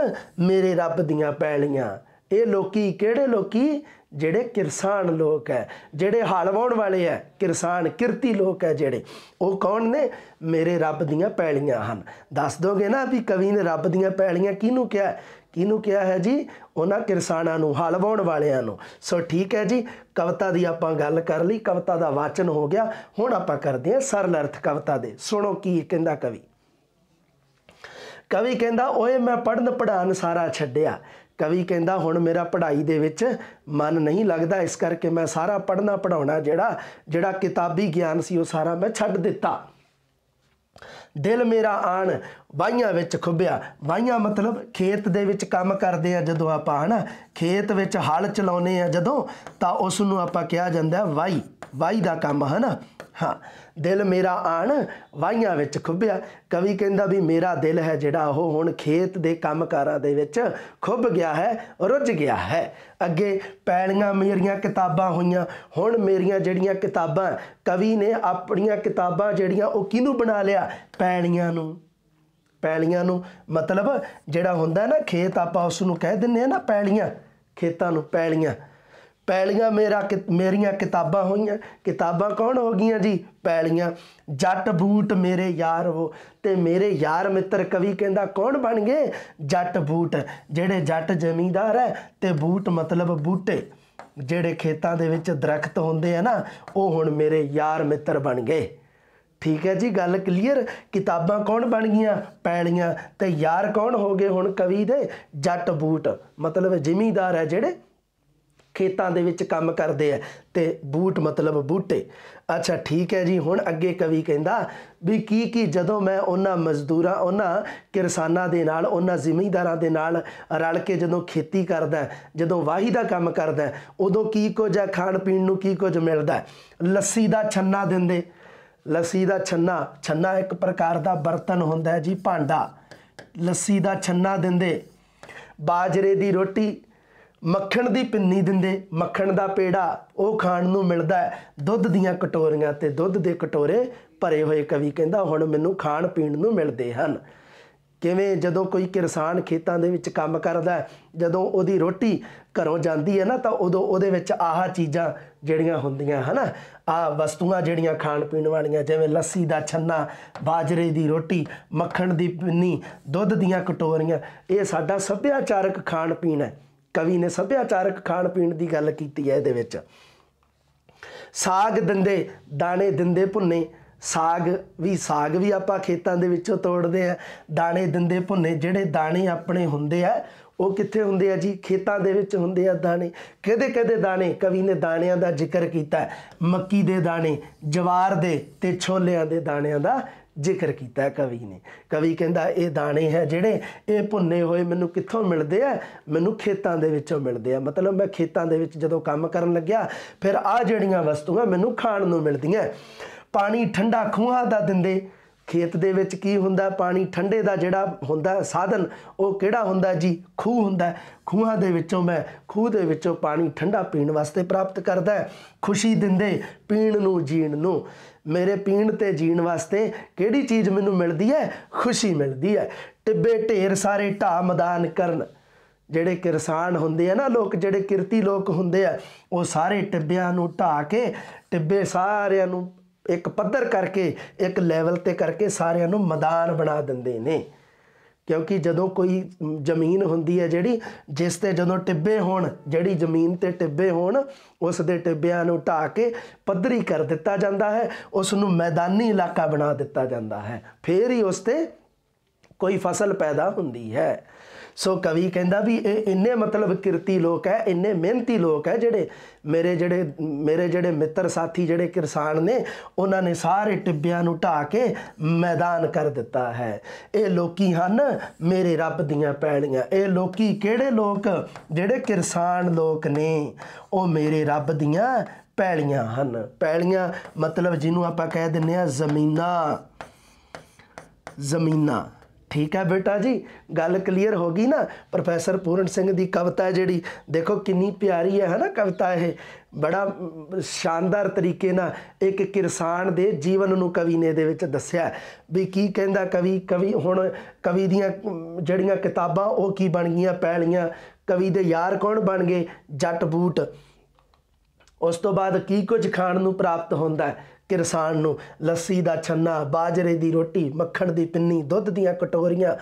ਮੇਰੇ ਰੱਬ ਦੀਆਂ ਪੈਲੀਆਂ ਇਹ ਲੋਕੀ ਕਿਹੜੇ ਲੋਕੀ ਜਿਹੜੇ ਕਿਰਸਾਨ ਲੋਕ ਹੈ ਜਿਹੜੇ ਹਲ ਵਾਉਣ ਵਾਲੇ ਹੈ ਕਿਰਸਾਨ ਕਿਰਤੀ ਲੋਕ ਹੈ ਜਿਹੜੇ ਉਹ ਕੌਣ ਨੇ ਮੇਰੇ ਰੱਬ ਦੀਆਂ ਪੈਲੀਆਂ ਹਨ ਦੱਸ ਦੋਗੇ ਨਾ ਵੀ ਕਵੀ ਨੇ ਰੱਬ ਦੀਆਂ ਪੈਲੀਆਂ ਕਿਹਨੂੰ ਕਿਹਾ ਕਿਹਨੂੰ ਕਿਹਾ ਹੈ ਜੀ ਉਹਨਾਂ ਕਿਰਸਾਨਾਂ ਨੂੰ ਹਲ ਵਾਉਣ ਵਾਲਿਆਂ ਨੂੰ ਸੋ ਠੀਕ ਹੈ ਜੀ ਕਵਿਤਾ ਦੀ ਆਪਾਂ ਗੱਲ ਕਰ ਲਈ ਕਵਿਤਾ ਦਾ ਵਾਚਨ ਹੋ ਗਿਆ ਹੁਣ ਆਪਾਂ ਕਰਦੇ ਹਾਂ ਸਰਲ ਅਰਥ ਕਵਿਤਾ ਦੇ ਸੁਣੋ ਕੀ ਕਹਿੰਦਾ ਕਵੀ ਕਵੀ ਕਹਿੰਦਾ ਓਏ ਮੈਂ ਪੜਨ ਪੜਾਨ ਸਾਰਾ ਛੱਡਿਆ ਕਵੀ ਕਹਿੰਦਾ ਹੁਣ ਮੇਰਾ ਪੜ੍ਹਾਈ ਦੇ ਵਿੱਚ ਮਨ ਨਹੀਂ ਲੱਗਦਾ ਇਸ ਕਰਕੇ ਮੈਂ ਸਾਰਾ ਪੜ੍ਹਨਾ ਪੜਾਉਣਾ ਜਿਹੜਾ ਜਿਹੜਾ ਕਿਤਾਬੀ ਗਿਆਨ ਸੀ ਉਹ ਸਾਰਾ ਮੈਂ ਛੱਡ ਦਿੱਤਾ ਦਿਲ ਮੇਰਾ ਆਣ ਵਾਹੀਆਂ ਵਿੱਚ ਖੁੱਬਿਆ ਵਾਹੀਆਂ ਮਤਲਬ ਖੇਤ ਦੇ ਵਿੱਚ ਕੰਮ ਕਰਦੇ ਆ ਜਦੋਂ ਆਪਾਂ ਹਨਾ ਖੇਤ ਵਿੱਚ ਹਲ ਚਲਾਉਨੇ ਆ ਜਦੋਂ ਤਾਂ ਉਸ ਨੂੰ ਆਪਾਂ ਕਿਹਾ ਜਾਂਦਾ ਵਾਈ ਵਾਈ ਦਾ ਕੰਮ ਹਨਾ ਹਾਂ ਦਿਲ ਮੇਰਾ ਆਣ ਵਾਹੀਆਂ ਵਿੱਚ ਖੁੱਬਿਆ ਕਵੀ ਕਹਿੰਦਾ ਵੀ ਮੇਰਾ ਦਿਲ ਹੈ ਜਿਹੜਾ ਉਹ ਹੁਣ ਖੇਤ ਦੇ ਕੰਮਕਾਰਾਂ ਦੇ ਵਿੱਚ ਖੁੱਬ ਗਿਆ ਹੈ ਰੁੱਝ ਗਿਆ ਹੈ ਅੱਗੇ ਪੈਣੀਆਂ ਮੇਰੀਆਂ ਕਿਤਾਬਾਂ ਹੋਈਆਂ ਹੁਣ ਮੇਰੀਆਂ ਜਿਹੜੀਆਂ ਕਿਤਾਬਾਂ ਕਵੀ ਨੇ ਆਪਣੀਆਂ ਕਿਤਾਬਾਂ ਜਿਹੜੀਆਂ ਉਹ ਕਿਹਨੂੰ ਬਣਾ ਲਿਆ ਪੈਣੀਆਂ ਨੂੰ ਪੈਲੀਆਂ ਨੂੰ ਮਤਲਬ ਜਿਹੜਾ ਹੁੰਦਾ ਨਾ ਖੇਤ ਆਪਾਂ ਉਸ ਨੂੰ ਕਹਿ ਦਿੰਨੇ ਆ ਨਾ ਪੈਲੀਆਂ ਖੇਤਾਂ ਨੂੰ ਪੈਲੀਆਂ ਪੈਲੀਆਂ ਮੇਰਾ ਮੇਰੀਆਂ ਕਿਤਾਬਾਂ ਹੋਈਆਂ ਕਿਤਾਬਾਂ ਕੌਣ ਹੋ ਗਈਆਂ ਜੀ ਪੈਲੀਆਂ ਜੱਟ ਬੂਟ ਮੇਰੇ ਯਾਰ ਉਹ ਤੇ ਮੇਰੇ ਯਾਰ ਮਿੱਤਰ ਕਵੀ ਕਹਿੰਦਾ ਕੌਣ ਬਣ ਗਏ ਜੱਟ ਬੂਟ ਜਿਹੜੇ ਜੱਟ ਜ਼ਮੀਂਦਾਰ ਹੈ ਤੇ ਬੂਟ ਮਤਲਬ ਬੂਟੇ ਜਿਹੜੇ ਖੇਤਾਂ ਦੇ ਵਿੱਚ ਦਰਖਤ ਹੁੰਦੇ ਆ ਨਾ ਉਹ ਹੁਣ ਮੇਰੇ ਯਾਰ ਮਿੱਤਰ ਬਣ ਗਏ ਠੀਕ ਹੈ ਜੀ ਗੱਲ ਕਲੀਅਰ ਕਿਤਾਬਾਂ ਕੌਣ ਬਣ ਗਈਆਂ ਪੈਣੀਆਂ ਤੇ ਯਾਰ ਕੌਣ ਹੋ ਗਏ ਹੁਣ ਕਵੀ ਦੇ ਜੱਟ ਬੂਟ ਮਤਲਬ ਜ਼ਿਮੀਂਦਾਰ ਹੈ ਜਿਹੜੇ ਖੇਤਾਂ ਦੇ ਵਿੱਚ ਕੰਮ ਕਰਦੇ ਆ ਤੇ ਬੂਟ ਮਤਲਬ ਬੂਟੇ ਅੱਛਾ ਠੀਕ ਹੈ ਜੀ ਹੁਣ ਅੱਗੇ ਕਵੀ ਕਹਿੰਦਾ ਵੀ ਕੀ ਕੀ ਜਦੋਂ ਮੈਂ ਉਹਨਾਂ ਮਜ਼ਦੂਰਾਂ ਉਹਨਾਂ ਕਿਰਸਾਨਾਂ ਦੇ ਨਾਲ ਉਹਨਾਂ ਜ਼ਿਮੀਂਦਾਰਾਂ ਦੇ ਨਾਲ ਰਲ ਕੇ ਜਦੋਂ ਖੇਤੀ ਕਰਦਾ ਜਦੋਂ ਵਾਹੀ ਦਾ ਕੰਮ ਕਰਦਾ ਉਦੋਂ ਕੀ ਕੁਝ ਆ ਖਾਣ ਪੀਣ ਨੂੰ ਕੀ ਕੁਝ ਮਿਲਦਾ ਲੱਸੀ ਦਾ ਛੰਨਾ ਦਿੰਦੇ ਲੱਸੀ ਦਾ ਛੰਨਾ ਛੰਨਾ ਇੱਕ ਪ੍ਰਕਾਰ ਦਾ ਬਰਤਨ ਹੁੰਦਾ ਹੈ ਜੀ ਭਾਂਡਾ ਲੱਸੀ ਦਾ ਛੰਨਾ ਦਿੰਦੇ ਬਾਜਰੇ ਦੀ ਰੋਟੀ ਮੱਖਣ ਦੀ ਪਿੰਨੀ ਦਿੰਦੇ ਮੱਖਣ ਦਾ ਪੇੜਾ ਉਹ ਖਾਣ ਨੂੰ ਮਿਲਦਾ ਹੈ ਦੁੱਧ ਦੀਆਂ ਕਟੋਰੀਆਂ ਤੇ ਦੁੱਧ ਦੇ ਕਟੋਰੇ ਭਰੇ ਹੋਏ ਕਵੀ ਕਹਿੰਦਾ ਹੁਣ ਮੈਨੂੰ ਖਾਣ ਪੀਣ ਨੂੰ ਮਿਲਦੇ ਹਨ ਕਿਵੇਂ ਜਦੋਂ ਕੋਈ ਕਿਸਾਨ ਖੇਤਾਂ ਦੇ ਵਿੱਚ ਕੰਮ ਕਰਦਾ ਜਦੋਂ ਉਹਦੀ ਰੋਟੀ ਘਰੋਂ ਜਾਂਦੀ ਹੈ ਨਾ ਤਾਂ ਉਦੋਂ ਉਹਦੇ ਵਿੱਚ ਆਹਾ ਚੀਜ਼ਾਂ ਜਿਹੜੀਆਂ ਹੁੰਦੀਆਂ ਹਨਾ ਆ ਵਸਤੂਆਂ ਜਿਹੜੀਆਂ ਖਾਣ ਪੀਣ ਵਾਲੀਆਂ ਜਿਵੇਂ ਲੱਸੀ ਦਾ ਛੰਨਾ ਬਾਜਰੇ ਦੀ ਰੋਟੀ ਮੱਖਣ ਦੀ ਪਿੰਨੀ ਦੁੱਧ ਦੀਆਂ ਕਟੋਰੀਆਂ ਇਹ ਸਾਡਾ ਸੱਭਿਆਚਾਰਕ ਖਾਣ ਪੀਣ ਹੈ ਕਵੀ ਨੇ ਸੱਭਿਆਚਾਰਕ ਖਾਣ ਪੀਣ ਦੀ ਗੱਲ ਕੀਤੀ ਹੈ ਇਹਦੇ ਵਿੱਚ ਸਾਗ ਦਿੰਦੇ ਦਾਣੇ ਦਿੰਦੇ ਭੁੰਨੇ ਸਾਗ ਵੀ ਸਾਗ ਵੀ ਆਪਾਂ ਖੇਤਾਂ ਦੇ ਵਿੱਚੋਂ ਤੋੜਦੇ ਆ ਦਾਣੇ ਦਿੰਦੇ ਭੁੰਨੇ ਜਿਹੜੇ ਦਾਣੇ ਆਪਣੇ ਹੁੰਦੇ ਆ ਉਹ ਕਿੱਥੇ ਹੁੰਦੇ ਆ ਜੀ ਖੇਤਾਂ ਦੇ ਵਿੱਚ ਹੁੰਦੇ ਆ ਦਾਣੇ ਕਦੇ ਕਦੇ ਦਾਣੇ ਕਵੀ ਨੇ ਦਾਣਿਆਂ ਦਾ ਜ਼ਿਕਰ ਕੀਤਾ ਮੱਕੀ ਦੇ ਦਾਣੇ ਜਵਾਰ ਦੇ ਤੇ ਛੋਲਿਆਂ ਦੇ ਦਾਣਿਆਂ ਦਾ ਜ਼ਿਕਰ ਕੀਤਾ ਕਵੀ ਨੇ ਕਵੀ ਕਹਿੰਦਾ ਇਹ ਦਾਣੇ ਹੈ ਜਿਹੜੇ ਇਹ ਭੁੰਨੇ ਹੋਏ ਮੈਨੂੰ ਕਿੱਥੋਂ ਮਿਲਦੇ ਆ ਮੈਨੂੰ ਖੇਤਾਂ ਦੇ ਵਿੱਚੋਂ ਮਿਲਦੇ ਆ ਮਤਲਬ ਮੈਂ ਖੇਤਾਂ ਦੇ ਵਿੱਚ ਜਦੋਂ ਕੰਮ ਕਰਨ ਲੱਗਿਆ ਫਿਰ ਆ ਜਿਹੜੀਆਂ ਵਸਤੂਆਂ ਮੈਨੂੰ ਖਾਣ ਨੂੰ ਮਿਲਦੀਆਂ ਪਾਣੀ ਠੰਡਾ ਖੂਹਾਂ ਦਾ ਦਿੰਦੇ ਖੇਤ ਦੇ ਵਿੱਚ ਕੀ ਹੁੰਦਾ ਪਾਣੀ ਠੰਡੇ ਦਾ ਜਿਹੜਾ ਹੁੰਦਾ ਸਾਧਨ ਉਹ ਕਿਹੜਾ ਹੁੰਦਾ ਜੀ ਖੂਹ ਹੁੰਦਾ ਖੂਹਾਂ ਦੇ ਵਿੱਚੋਂ ਮੈਂ ਖੂਹ ਦੇ ਵਿੱਚੋਂ ਪਾਣੀ ਠੰਡਾ ਪੀਣ ਵਾਸਤੇ ਪ੍ਰਾਪਤ ਕਰਦਾ ਖੁਸ਼ੀ ਦਿੰਦੇ ਪੀਣ ਨੂੰ ਜੀਣ ਨੂੰ ਮੇਰੇ ਪੀਣ ਤੇ ਜੀਣ ਵਾਸਤੇ ਕਿਹੜੀ ਚੀਜ਼ ਮੈਨੂੰ ਮਿਲਦੀ ਹੈ ਖੁਸ਼ੀ ਮਿਲਦੀ ਹੈ ਟਿੱਬੇ ਢੇਰ ਸਾਰੇ ਢਾ ਮੈਦਾਨ ਕਰਨ ਜਿਹੜੇ ਕਿਰਸਾਨ ਹੁੰਦੇ ਆ ਨਾ ਲੋਕ ਜਿਹੜੇ ਕਿਰਤੀ ਲੋਕ ਹੁੰਦੇ ਆ ਉਹ ਸਾਰੇ ਟਿੱਬਿਆਂ ਨੂੰ ਢਾ ਕੇ ਟਿੱਬੇ ਸਾਰਿਆਂ ਨੂੰ ਇੱਕ ਪੱਧਰ ਕਰਕੇ ਇੱਕ ਲੈਵਲ ਤੇ ਕਰਕੇ ਸਾਰਿਆਂ ਨੂੰ ਮੈਦਾਨ ਬਣਾ ਦਿੰਦੇ ਨੇ ਕਿਉਂਕਿ ਜਦੋਂ ਕੋਈ ਜ਼ਮੀਨ ਹੁੰਦੀ ਹੈ ਜਿਹੜੀ ਜਿਸ ਤੇ ਜਦੋਂ ਟਿੱਬੇ ਹੋਣ ਜਿਹੜੀ ਜ਼ਮੀਨ ਤੇ ਟਿੱਬੇ ਹੋਣ ਉਸ ਦੇ ਟਿੱਬਿਆਂ ਨੂੰ ਢਾ ਕੇ ਪੱਧਰੀ ਕਰ ਦਿੱਤਾ ਜਾਂਦਾ ਹੈ ਉਸ ਨੂੰ ਮੈਦਾਨੀ ਇਲਾਕਾ ਬਣਾ ਦਿੱਤਾ ਜਾਂਦਾ ਹੈ ਫੇਰ ਹੀ ਉਸ ਤੇ ਕੋਈ ਫਸਲ ਪੈਦਾ ਹੁੰਦੀ ਹੈ ਸੋ ਕਵੀ ਕਹਿੰਦਾ ਵੀ ਇਹ ਇੰਨੇ ਮਤਲਬ ਕਿਰਤੀ ਲੋਕ ਹੈ ਇੰਨੇ ਮਿਹਨਤੀ ਲੋਕ ਹੈ ਜਿਹੜੇ ਮੇਰੇ ਜਿਹੜੇ ਮੇਰੇ ਜਿਹੜੇ ਮਿੱਤਰ ਸਾਥੀ ਜਿਹੜੇ ਕਿਸਾਨ ਨੇ ਉਹਨਾਂ ਨੇ ਸਾਰੇ ਟਿੱਬਿਆਂ ਨੂੰ ਢਾ ਕੇ ਮੈਦਾਨ ਕਰ ਦਿੱਤਾ ਹੈ ਇਹ ਲੋਕੀ ਹਨ ਮੇਰੇ ਰੱਬ ਦੀਆਂ ਪੈਣੀਆਂ ਇਹ ਲੋਕੀ ਕਿਹੜੇ ਲੋਕ ਜਿਹੜੇ ਕਿਸਾਨ ਲੋਕ ਨੇ ਉਹ ਮੇਰੇ ਰੱਬ ਦੀਆਂ ਪੈਲੀਆਂ ਹਨ ਪੈਲੀਆਂ ਮਤਲਬ ਜਿਹਨੂੰ ਆਪਾਂ ਕਹਿ ਦਿੰਨੇ ਆ ਜ਼ਮੀਨਾ ਜ਼ਮੀਨਾ ਠੀਕ ਹੈ ਬੇਟਾ ਜੀ ਗੱਲ ਕਲੀਅਰ ਹੋ ਗਈ ਨਾ ਪ੍ਰੋਫੈਸਰ ਪੂਰਨ ਸਿੰਘ ਦੀ ਕਵਿਤਾ ਜਿਹੜੀ ਦੇਖੋ ਕਿੰਨੀ ਪਿਆਰੀ ਹੈ ਹਨਾ ਕਵਿਤਾ ਇਹ ਬੜਾ ਸ਼ਾਨਦਾਰ ਤਰੀਕੇ ਨਾਲ ਇੱਕ ਕਿਰਸਾਨ ਦੇ ਜੀਵਨ ਨੂੰ ਕਵੀ ਨੇ ਦੇ ਵਿੱਚ ਦੱਸਿਆ ਵੀ ਕੀ ਕਹਿੰਦਾ ਕਵੀ ਕਵੀ ਹੁਣ ਕਵੀ ਦੀਆਂ ਜਿਹੜੀਆਂ ਕਿਤਾਬਾਂ ਉਹ ਕੀ ਬਣ ਗਈਆਂ ਪੈਲੀਆਂ ਕਵੀ ਦੇ ਯਾਰ ਕੌਣ ਬਣ ਗਏ ਜੱਟ ਬੂਟ ਉਸ ਤੋਂ ਬਾਅਦ ਕੀ ਕੁਝ ਖਾਣ ਨੂੰ ਪ੍ਰਾਪਤ ਹੁੰਦਾ ਹੈ ਕਿਰਸਾਨ ਨੂੰ ਲੱਸੀ ਦਾ ਛੰਨਾ ਬਾਜਰੇ ਦੀ ਰੋਟੀ ਮੱਖਣ ਦੀ ਪਿੰਨੀ ਦੁੱਧ ਦੀਆਂ ਕਟੋਰੀਆਂ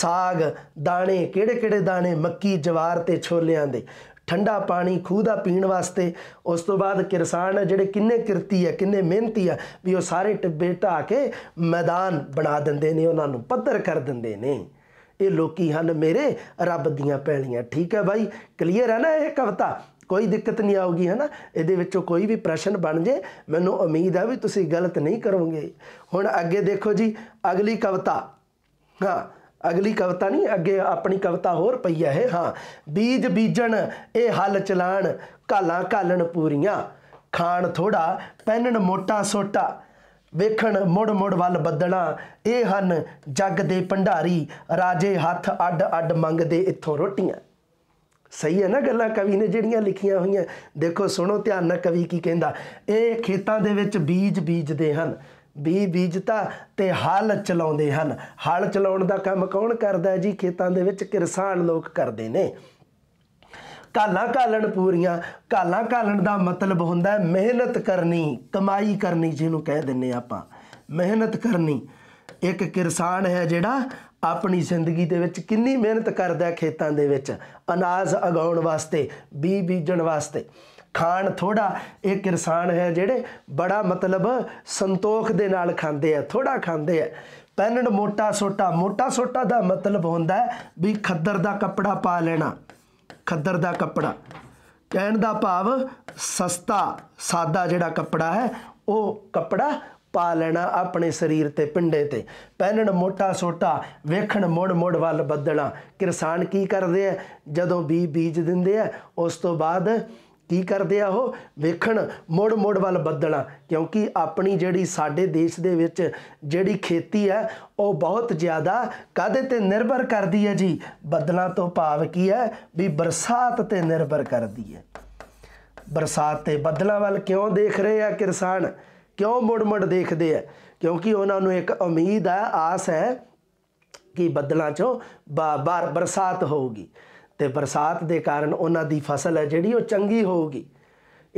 ਸਾਗ ਦਾਣੇ ਕਿਹੜੇ-ਕਿਹੜੇ ਦਾਣੇ ਮੱਕੀ ਜਵਾਰ ਤੇ ਛੋਲਿਆਂ ਦੇ ਠੰਡਾ ਪਾਣੀ ਖੂਹ ਦਾ ਪੀਣ ਵਾਸਤੇ ਉਸ ਤੋਂ ਬਾਅਦ ਕਿਰਸਾਨ ਜਿਹੜੇ ਕਿੰਨੇ ਕਿਰਤੀ ਹੈ ਕਿੰਨੇ ਮਿਹਨਤੀ ਆ ਵੀ ਉਹ ਸਾਰੇ ਟਿੱਬੇ ਢਾ ਕੇ ਮੈਦਾਨ ਬਣਾ ਦਿੰਦੇ ਨੇ ਉਹਨਾਂ ਨੂੰ ਪੱਧਰ ਕਰ ਦਿੰਦੇ ਨੇ ਇਹ ਲੋਕੀ ਹਨ ਮੇਰੇ ਰੱਬ ਦੀਆਂ ਪੈਲੀਆਂ ਠੀਕ ਹੈ ਬਾਈ ਕਲੀਅਰ ਹੈ ਨਾ ਇਹ ਕਵਤਾ ਕੋਈ ਦਿੱਕਤ ਨਹੀਂ ਆਉਗੀ ਹੈ ਨਾ ਇਹਦੇ ਵਿੱਚੋਂ ਕੋਈ ਵੀ ਪ੍ਰਸ਼ਨ ਬਣ ਜੇ ਮੈਨੂੰ ਉਮੀਦ ਆ ਵੀ ਤੁਸੀਂ ਗਲਤ ਨਹੀਂ ਕਰੋਗੇ ਹੁਣ ਅੱਗੇ ਦੇਖੋ ਜੀ ਅਗਲੀ ਕਵਿਤਾ ਹਾਂ ਅਗਲੀ ਕਵਿਤਾ ਨਹੀਂ ਅੱਗੇ ਆਪਣੀ ਕਵਿਤਾ ਹੋਰ ਪਈ ਹੈ ਹਾਂ ਬੀਜ ਬੀਜਣ ਇਹ ਹਲ ਚਲਾਣ ਕਾਲਾਂ ਕਾਲਣ ਪੂਰੀਆਂ ਖਾਣ ਥੋੜਾ ਪਹਿਨਣ ਮੋਟਾ ਸੋਟਾ ਵੇਖਣ ਮੁੜ ਮੁੜ ਵੱਲ ਬੱਦਲਾਂ ਇਹ ਹਨ ਜੱਗ ਦੇ ਭੰਡਾਰੀ ਰਾਜੇ ਹੱਥ ਅੱਡ ਅੱਡ ਮੰਗਦੇ ਇੱਥੋਂ ਰੋਟੀਆਂ ਸਹੀ ਹੈ ਨਾ ਗੱਲਾਂ ਕਵੀ ਨੇ ਜਿਹੜੀਆਂ ਲਿਖੀਆਂ ਹੋਈਆਂ ਦੇਖੋ ਸੁਣੋ ਧਿਆਨ ਨਾਲ ਕਵੀ ਕੀ ਕਹਿੰਦਾ ਇਹ ਖੇਤਾਂ ਦੇ ਵਿੱਚ ਬੀਜ ਬੀਜਦੇ ਹਨ ਬੀ ਬੀਜਤਾ ਤੇ ਹਲ ਚਲਾਉਂਦੇ ਹਨ ਹਲ ਚਲਾਉਣ ਦਾ ਕੰਮ ਕੌਣ ਕਰਦਾ ਜੀ ਖੇਤਾਂ ਦੇ ਵਿੱਚ ਕਿਸਾਨ ਲੋਕ ਕਰਦੇ ਨੇ ਕਾਲਾਂ ਕਾਲਣ ਪੂਰੀਆਂ ਕਾਲਾਂ ਕਾਲਣ ਦਾ ਮਤਲਬ ਹੁੰਦਾ ਮਿਹਨਤ ਕਰਨੀ ਕਮਾਈ ਕਰਨੀ ਜਿਹਨੂੰ ਕਹਿ ਦਿੰਨੇ ਆਪਾਂ ਮਿਹਨਤ ਕਰਨੀ ਇੱਕ ਕਿਸਾਨ ਹੈ ਜਿਹੜਾ ਆਪਣੀ ਜ਼ਿੰਦਗੀ ਦੇ ਵਿੱਚ ਕਿੰਨੀ ਮਿਹਨਤ ਕਰਦਾ ਖੇਤਾਂ ਦੇ ਵਿੱਚ ਅਨਾਜ ਉਗਾਉਣ ਵਾਸਤੇ ਬੀ ਬੀਜਣ ਵਾਸਤੇ ਖਾਣ ਥੋੜਾ ਇਹ ਕਿਸਾਨ ਹੈ ਜਿਹੜੇ ਬੜਾ ਮਤਲਬ ਸੰਤੋਖ ਦੇ ਨਾਲ ਖਾਂਦੇ ਆ ਥੋੜਾ ਖਾਂਦੇ ਆ ਪੈਨਡ ਮੋਟਾ ਸੋਟਾ ਮੋਟਾ ਸੋਟਾ ਦਾ ਮਤਲਬ ਹੁੰਦਾ ਹੈ ਵੀ ਖੱਦਰ ਦਾ ਕੱਪੜਾ ਪਾ ਲੈਣਾ ਖੱਦਰ ਦਾ ਕੱਪੜਾ ਕਹਿਣ ਦਾ ਭਾਵ ਸਸਤਾ ਸਾਦਾ ਜਿਹੜਾ ਕੱਪੜਾ ਹੈ ਉਹ ਕੱਪੜਾ ਪਾ ਲੈਣਾ ਆਪਣੇ ਸਰੀਰ ਤੇ ਪਿੰਡੇ ਤੇ ਪਹਿਨਣ ਮੋਟਾ ਸੋਟਾ ਵੇਖਣ ਮੋੜ ਮੋੜ ਵੱਲ ਬੱਦਲਾਂ ਕਿਸਾਨ ਕੀ ਕਰਦੇ ਆ ਜਦੋਂ ਬੀ ਬੀਜ ਦਿੰਦੇ ਆ ਉਸ ਤੋਂ ਬਾਅਦ ਕੀ ਕਰਦੇ ਆ ਉਹ ਵੇਖਣ ਮੋੜ ਮੋੜ ਵੱਲ ਬੱਦਲਾਂ ਕਿਉਂਕਿ ਆਪਣੀ ਜਿਹੜੀ ਸਾਡੇ ਦੇਸ਼ ਦੇ ਵਿੱਚ ਜਿਹੜੀ ਖੇਤੀ ਹੈ ਉਹ ਬਹੁਤ ਜ਼ਿਆਦਾ ਕਾਦੇ ਤੇ ਨਿਰਭਰ ਕਰਦੀ ਹੈ ਜੀ ਬੱਦਲਾਂ ਤੋਂ ਭਾਵ ਕੀ ਹੈ ਵੀ ਬਰਸਾਤ ਤੇ ਨਿਰਭਰ ਕਰਦੀ ਹੈ ਬਰਸਾਤ ਤੇ ਬੱਦਲਾਂ ਵੱਲ ਕਿਉਂ ਦੇਖ ਰਹੇ ਆ ਕਿਸਾਨ ਕਿਉਂ ਮੁੜ-ਮੁੜ ਦੇਖਦੇ ਆ ਕਿਉਂਕਿ ਉਹਨਾਂ ਨੂੰ ਇੱਕ ਉਮੀਦ ਆ ਆਸ ਹੈ ਕਿ ਬੱਦਲਾਂ 'ਚੋਂ ਬਾਰ ਬਰਸਾਤ ਹੋਊਗੀ ਤੇ ਬਰਸਾਤ ਦੇ ਕਾਰਨ ਉਹਨਾਂ ਦੀ ਫਸਲ ਹੈ ਜਿਹੜੀ ਉਹ ਚੰਗੀ ਹੋਊਗੀ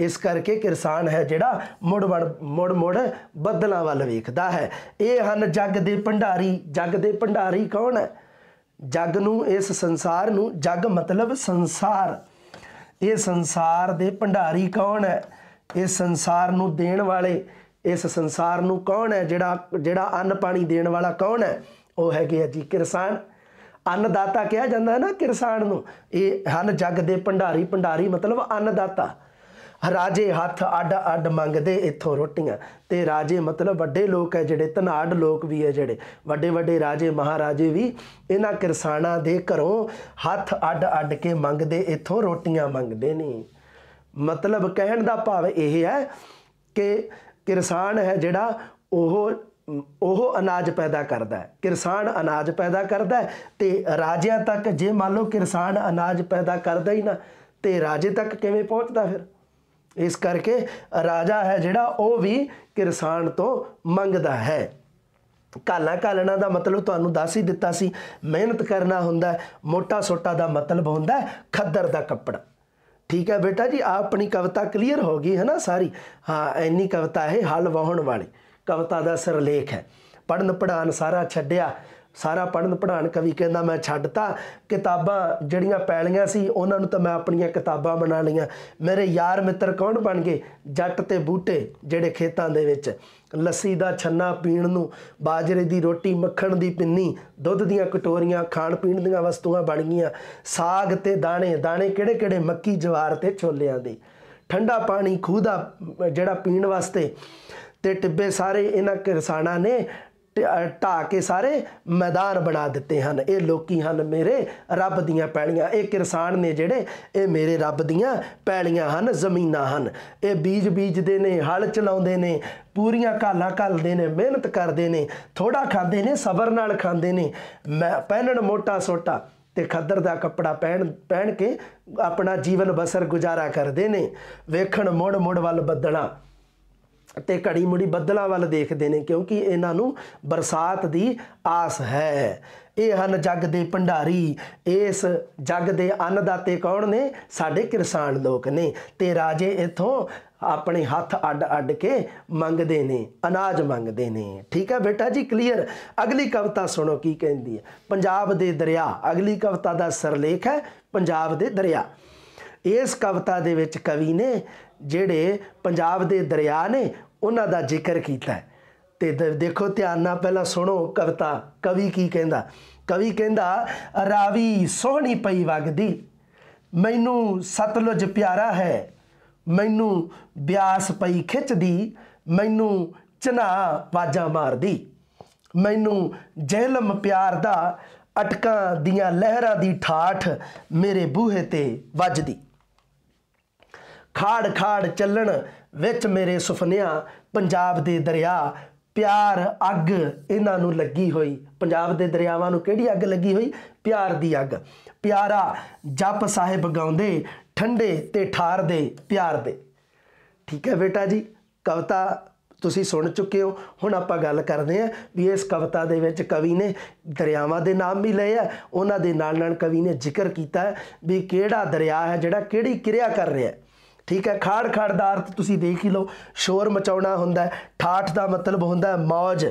ਇਸ ਕਰਕੇ ਕਿਸਾਨ ਹੈ ਜਿਹੜਾ ਮੁੜ ਮੁੜ ਮੁੜ ਬੱਦਲਾਂ ਵੱਲ ਵੇਖਦਾ ਹੈ ਇਹ ਹਨ ਜੱਗ ਦੇ ਭੰਡਾਰੀ ਜੱਗ ਦੇ ਭੰਡਾਰੀ ਕੌਣ ਹੈ ਜੱਗ ਨੂੰ ਇਸ ਸੰਸਾਰ ਨੂੰ ਜੱਗ ਮਤਲਬ ਸੰਸਾਰ ਇਹ ਸੰਸਾਰ ਦੇ ਭੰਡਾਰੀ ਕੌਣ ਹੈ ਇਸ ਸੰਸਾਰ ਨੂੰ ਦੇਣ ਵਾਲੇ ਇਸ ਸੰਸਾਰ ਨੂੰ ਕੌਣ ਹੈ ਜਿਹੜਾ ਜਿਹੜਾ ਅੰਨ ਪਾਣੀ ਦੇਣ ਵਾਲਾ ਕੌਣ ਹੈ ਉਹ ਹੈਗੇ ਆ ਜੀ ਕਿਰਸਾਨ ਅੰਨਦਾਤਾ ਕਿਹਾ ਜਾਂਦਾ ਹੈ ਨਾ ਕਿਰਸਾਨ ਨੂੰ ਇਹ ਹਨ ਜੱਗ ਦੇ ਭੰਡਾਰੀ ਭੰਡਾਰੀ ਮਤਲਬ ਅੰਨਦਾਤਾ ਰਾਜੇ ਹੱਥ ਅੱਡ ਅੱਡ ਮੰਗਦੇ ਇੱਥੋਂ ਰੋਟੀਆਂ ਤੇ ਰਾਜੇ ਮਤਲਬ ਵੱਡੇ ਲੋਕ ਹੈ ਜਿਹੜੇ ਧਨਾੜ ਲੋਕ ਵੀ ਹੈ ਜਿਹੜੇ ਵੱਡੇ ਵੱਡੇ ਰਾਜੇ ਮਹਾਰਾਜੇ ਵੀ ਇਹਨਾਂ ਕਿਰਸਾਨਾਂ ਦੇ ਘਰੋਂ ਹੱਥ ਅੱਡ ਅੱਡ ਕੇ ਮੰਗਦੇ ਇੱਥੋਂ ਰੋਟੀਆਂ ਮੰਗਦੇ ਨੇ ਮਤਲਬ ਕਹਿਣ ਦਾ ਭਾਵ ਇਹ ਹੈ ਕਿ ਕਿਰਸਾਨ ਹੈ ਜਿਹੜਾ ਉਹ ਉਹ ਅਨਾਜ ਪੈਦਾ ਕਰਦਾ ਹੈ ਕਿਰਸਾਨ ਅਨਾਜ ਪੈਦਾ ਕਰਦਾ ਹੈ ਤੇ ਰਾਜਿਆਂ ਤੱਕ ਜੇ ਮੰਨ ਲਓ ਕਿਰਸਾਨ ਅਨਾਜ ਪੈਦਾ ਕਰਦਾ ਹੀ ਨਾ ਤੇ ਰਾਜੇ ਤੱਕ ਕਿਵੇਂ ਪਹੁੰਚਦਾ ਫਿਰ ਇਸ ਕਰਕੇ ਰਾਜਾ ਹੈ ਜਿਹੜਾ ਉਹ ਵੀ ਕਿਰਸਾਨ ਤੋਂ ਮੰਗਦਾ ਹੈ ਕਾਲਾ ਕਾਲਣਾ ਦਾ ਮਤਲਬ ਤੁਹਾਨੂੰ ਦੱਸ ਹੀ ਦਿੱਤਾ ਸੀ ਮਿਹਨਤ ਕਰਨਾ ਹੁੰਦਾ ਮੋਟਾ ਸੋਟਾ ਦਾ ਮਤਲਬ ਹੁੰਦਾ ਖੱਦਰ ਦਾ ਕੱਪੜਾ ਠੀਕ ਹੈ ਬੇਟਾ ਜੀ ਆ ਆਪਣੀ ਕਵਿਤਾ ਕਲੀਅਰ ਹੋ ਗਈ ਹੈ ਨਾ ਸਾਰੀ ਹਾਂ ਐਨੀ ਕਵਿਤਾ ਹੈ ਹਲ ਵਾਹਣ ਵਾਲੀ ਕਵਿਤਾ ਦਾ ਸਿਰਲੇਖ ਹੈ ਪੜਨ ਪੜਾਨ ਸਾਰਾ ਛੱਡਿਆ ਸਾਰਾ ਪੜਨ ਪੜਾਣ ਕਵੀ ਕਹਿੰਦਾ ਮੈਂ ਛੱਡਤਾ ਕਿਤਾਬਾਂ ਜਿਹੜੀਆਂ ਪੈਲੀਆਂ ਸੀ ਉਹਨਾਂ ਨੂੰ ਤਾਂ ਮੈਂ ਆਪਣੀਆਂ ਕਿਤਾਬਾਂ ਬਣਾ ਲਈਆਂ ਮੇਰੇ ਯਾਰ ਮਿੱਤਰ ਕੌਣ ਬਣ ਗਏ ਜੱਟ ਤੇ ਬੂਟੇ ਜਿਹੜੇ ਖੇਤਾਂ ਦੇ ਵਿੱਚ ਲੱਸੀ ਦਾ ਛੰਨਾ ਪੀਣ ਨੂੰ ਬਾਜਰੇ ਦੀ ਰੋਟੀ ਮੱਖਣ ਦੀ ਪਿੰਨੀ ਦੁੱਧ ਦੀਆਂ ਕਟੋਰੀਆਂ ਖਾਣ ਪੀਣ ਦੀਆਂ ਵਸਤੂਆਂ ਬਣ ਗਈਆਂ ਸਾਗ ਤੇ ਦਾਣੇ ਦਾਣੇ ਕਿਹੜੇ ਕਿਹੜੇ ਮੱਕੀ ਜਵਾਰ ਤੇ ਛੋਲਿਆਂ ਦੇ ਠੰਡਾ ਪਾਣੀ ਖੂਦਾ ਜਿਹੜਾ ਪੀਣ ਵਾਸਤੇ ਤੇ ਟਿੱਬੇ ਸਾਰੇ ਇਹਨਾਂ ਕਿਸਾਨਾਂ ਨੇ ਢਾ ਕੇ ਸਾਰੇ ਮੈਦਾਨ ਬਣਾ ਦਿੱਤੇ ਹਨ ਇਹ ਲੋਕੀ ਹਨ ਮੇਰੇ ਰੱਬ ਦੀਆਂ ਪੈਲੀਆਂ ਇਹ ਕਿਸਾਨ ਨੇ ਜਿਹੜੇ ਇਹ ਮੇਰੇ ਰੱਬ ਦੀਆਂ ਪੈਲੀਆਂ ਹਨ ਜ਼ਮੀਨਾਂ ਹਨ ਇਹ ਬੀਜ ਬੀਜਦੇ ਨੇ ਹਲ ਚਲਾਉਂਦੇ ਨੇ ਪੂਰੀਆਂ ਕਾਲਾਂ ਘਲਦੇ ਨੇ ਮਿਹਨਤ ਕਰਦੇ ਨੇ ਥੋੜਾ ਖਾਂਦੇ ਨੇ ਸਬਰ ਨਾਲ ਖਾਂਦੇ ਨੇ ਪਹਿਨਣ ਮੋਟਾ ਸੋਟਾ ਤੇ ਖੱਦਰ ਦਾ ਕੱਪੜਾ ਪਹਿਣ ਪਹਿਣ ਕੇ ਆਪਣਾ ਜੀਵਨ ਬਸਰ ਗੁਜ਼ਾਰਾ ਕਰਦੇ ਨੇ ਵੇਖਣ ਮੁੜ ਮੁੜ ਵੱਲ ਬੱਦਲਾਂ ਤੇ ਘੜੀ ਮੁੜੀ ਬੱਦਲਾਂ ਵੱਲ ਦੇਖਦੇ ਨੇ ਕਿਉਂਕਿ ਇਹਨਾਂ ਨੂੰ ਬਰਸਾਤ ਦੀ ਆਸ ਹੈ ਇਹ ਹਨ ਜੱਗ ਦੇ ਭੰਡਾਰੀ ਇਸ ਜੱਗ ਦੇ ਅੰਨ ਦਾਤੇ ਕੌਣ ਨੇ ਸਾਡੇ ਕਿਸਾਨ ਲੋਕ ਨੇ ਤੇ ਰਾਜੇ ਇਥੋਂ ਆਪਣੇ ਹੱਥ ਅੱਡ ਅੱਡ ਕੇ ਮੰਗਦੇ ਨੇ ਅਨਾਜ ਮੰਗਦੇ ਨੇ ਠੀਕ ਹੈ ਬੇਟਾ ਜੀ ਕਲੀਅਰ ਅਗਲੀ ਕਵਿਤਾ ਸੁਣੋ ਕੀ ਕਹਿੰਦੀ ਹੈ ਪੰਜਾਬ ਦੇ ਦਰਿਆ ਅਗਲੀ ਕਵਿਤਾ ਦਾ ਸਰਲੇਖ ਹੈ ਪੰਜਾਬ ਦੇ ਦਰਿਆ ਇਸ ਕਵਿਤਾ ਦੇ ਵਿੱਚ ਕਵੀ ਨੇ ਜਿਹੜੇ ਪੰਜਾਬ ਦੇ ਦਰਿਆ ਨੇ ਉਹਨਾਂ ਦਾ ਜ਼ਿਕਰ ਕੀਤਾ ਤੇ ਦੇਖੋ ਧਿਆਨ ਨਾਲ ਪਹਿਲਾਂ ਸੁਣੋ ਕਵਿਤਾ ਕਵੀ ਕੀ ਕਹਿੰਦਾ ਕਵੀ ਕਹਿੰਦਾ ਰਾਵੀ ਸੋਹਣੀ ਪਈ ਵਗਦੀ ਮੈਨੂੰ ਸਤਲੁਜ ਪਿਆਰਾ ਹੈ ਮੈਨੂੰ ਬਿਆਸ ਪਈ ਖਿੱਚਦੀ ਮੈਨੂੰ ਚਨਾ ਵਾਜਾ ਮਾਰਦੀ ਮੈਨੂੰ ਜਹਿਲਮ ਪਿਆਰ ਦਾ ਅਟਕਾਂ ਦੀਆਂ ਲਹਿਰਾਂ ਦੀ ਠਾਠ ਮੇਰੇ ਬੂਹੇ ਤੇ ਵੱਜਦੀ ਖਾੜ ਖਾੜ ਚੱਲਣ ਵਿੱਚ ਮੇਰੇ ਸੁਪਨਿਆਂ ਪੰਜਾਬ ਦੇ ਦਰਿਆ ਪਿਆਰ ਅੱਗ ਇਹਨਾਂ ਨੂੰ ਲੱਗੀ ਹੋਈ ਪੰਜਾਬ ਦੇ ਦਰਿਆਵਾਂ ਨੂੰ ਕਿਹੜੀ ਅੱਗ ਲੱਗੀ ਹੋਈ ਪਿਆਰ ਦੀ ਅੱਗ ਪਿਆਰਾ ਜਪ ਸਾਹਿਬ ਗਾਉਂਦੇ ਠੰਡੇ ਤੇ ਠਾਰ ਦੇ ਪਿਆਰ ਦੇ ਠੀਕ ਹੈ ਬੇਟਾ ਜੀ ਕਵਤਾ ਤੁਸੀਂ ਸੁਣ ਚੁੱਕੇ ਹੋ ਹੁਣ ਆਪਾਂ ਗੱਲ ਕਰਦੇ ਆਂ ਵੀ ਇਸ ਕਵਤਾ ਦੇ ਵਿੱਚ ਕਵੀ ਨੇ ਦਰਿਆਵਾਂ ਦੇ ਨਾਮ ਵੀ ਲਏ ਆ ਉਹਨਾਂ ਦੇ ਨਾਲ ਨਾਲ ਕਵੀ ਨੇ ਜ਼ਿਕਰ ਕੀਤਾ ਵੀ ਕਿਹੜਾ ਦਰਿਆ ਹੈ ਜਿਹੜਾ ਕਿਹੜੀ ਕਿਰਿਆ ਕਰ ਰਿਹਾ ਹੈ ਠੀਕ ਹੈ ਖਾੜ ਖਾੜ ਦਾ ਅਰਥ ਤੁਸੀਂ ਦੇਖ ਹੀ ਲਓ ਸ਼ੋਰ ਮਚਾਉਣਾ ਹੁੰਦਾ ਠਾਠ ਦਾ ਮਤਲਬ ਹੁੰਦਾ ਹੈ ਮौज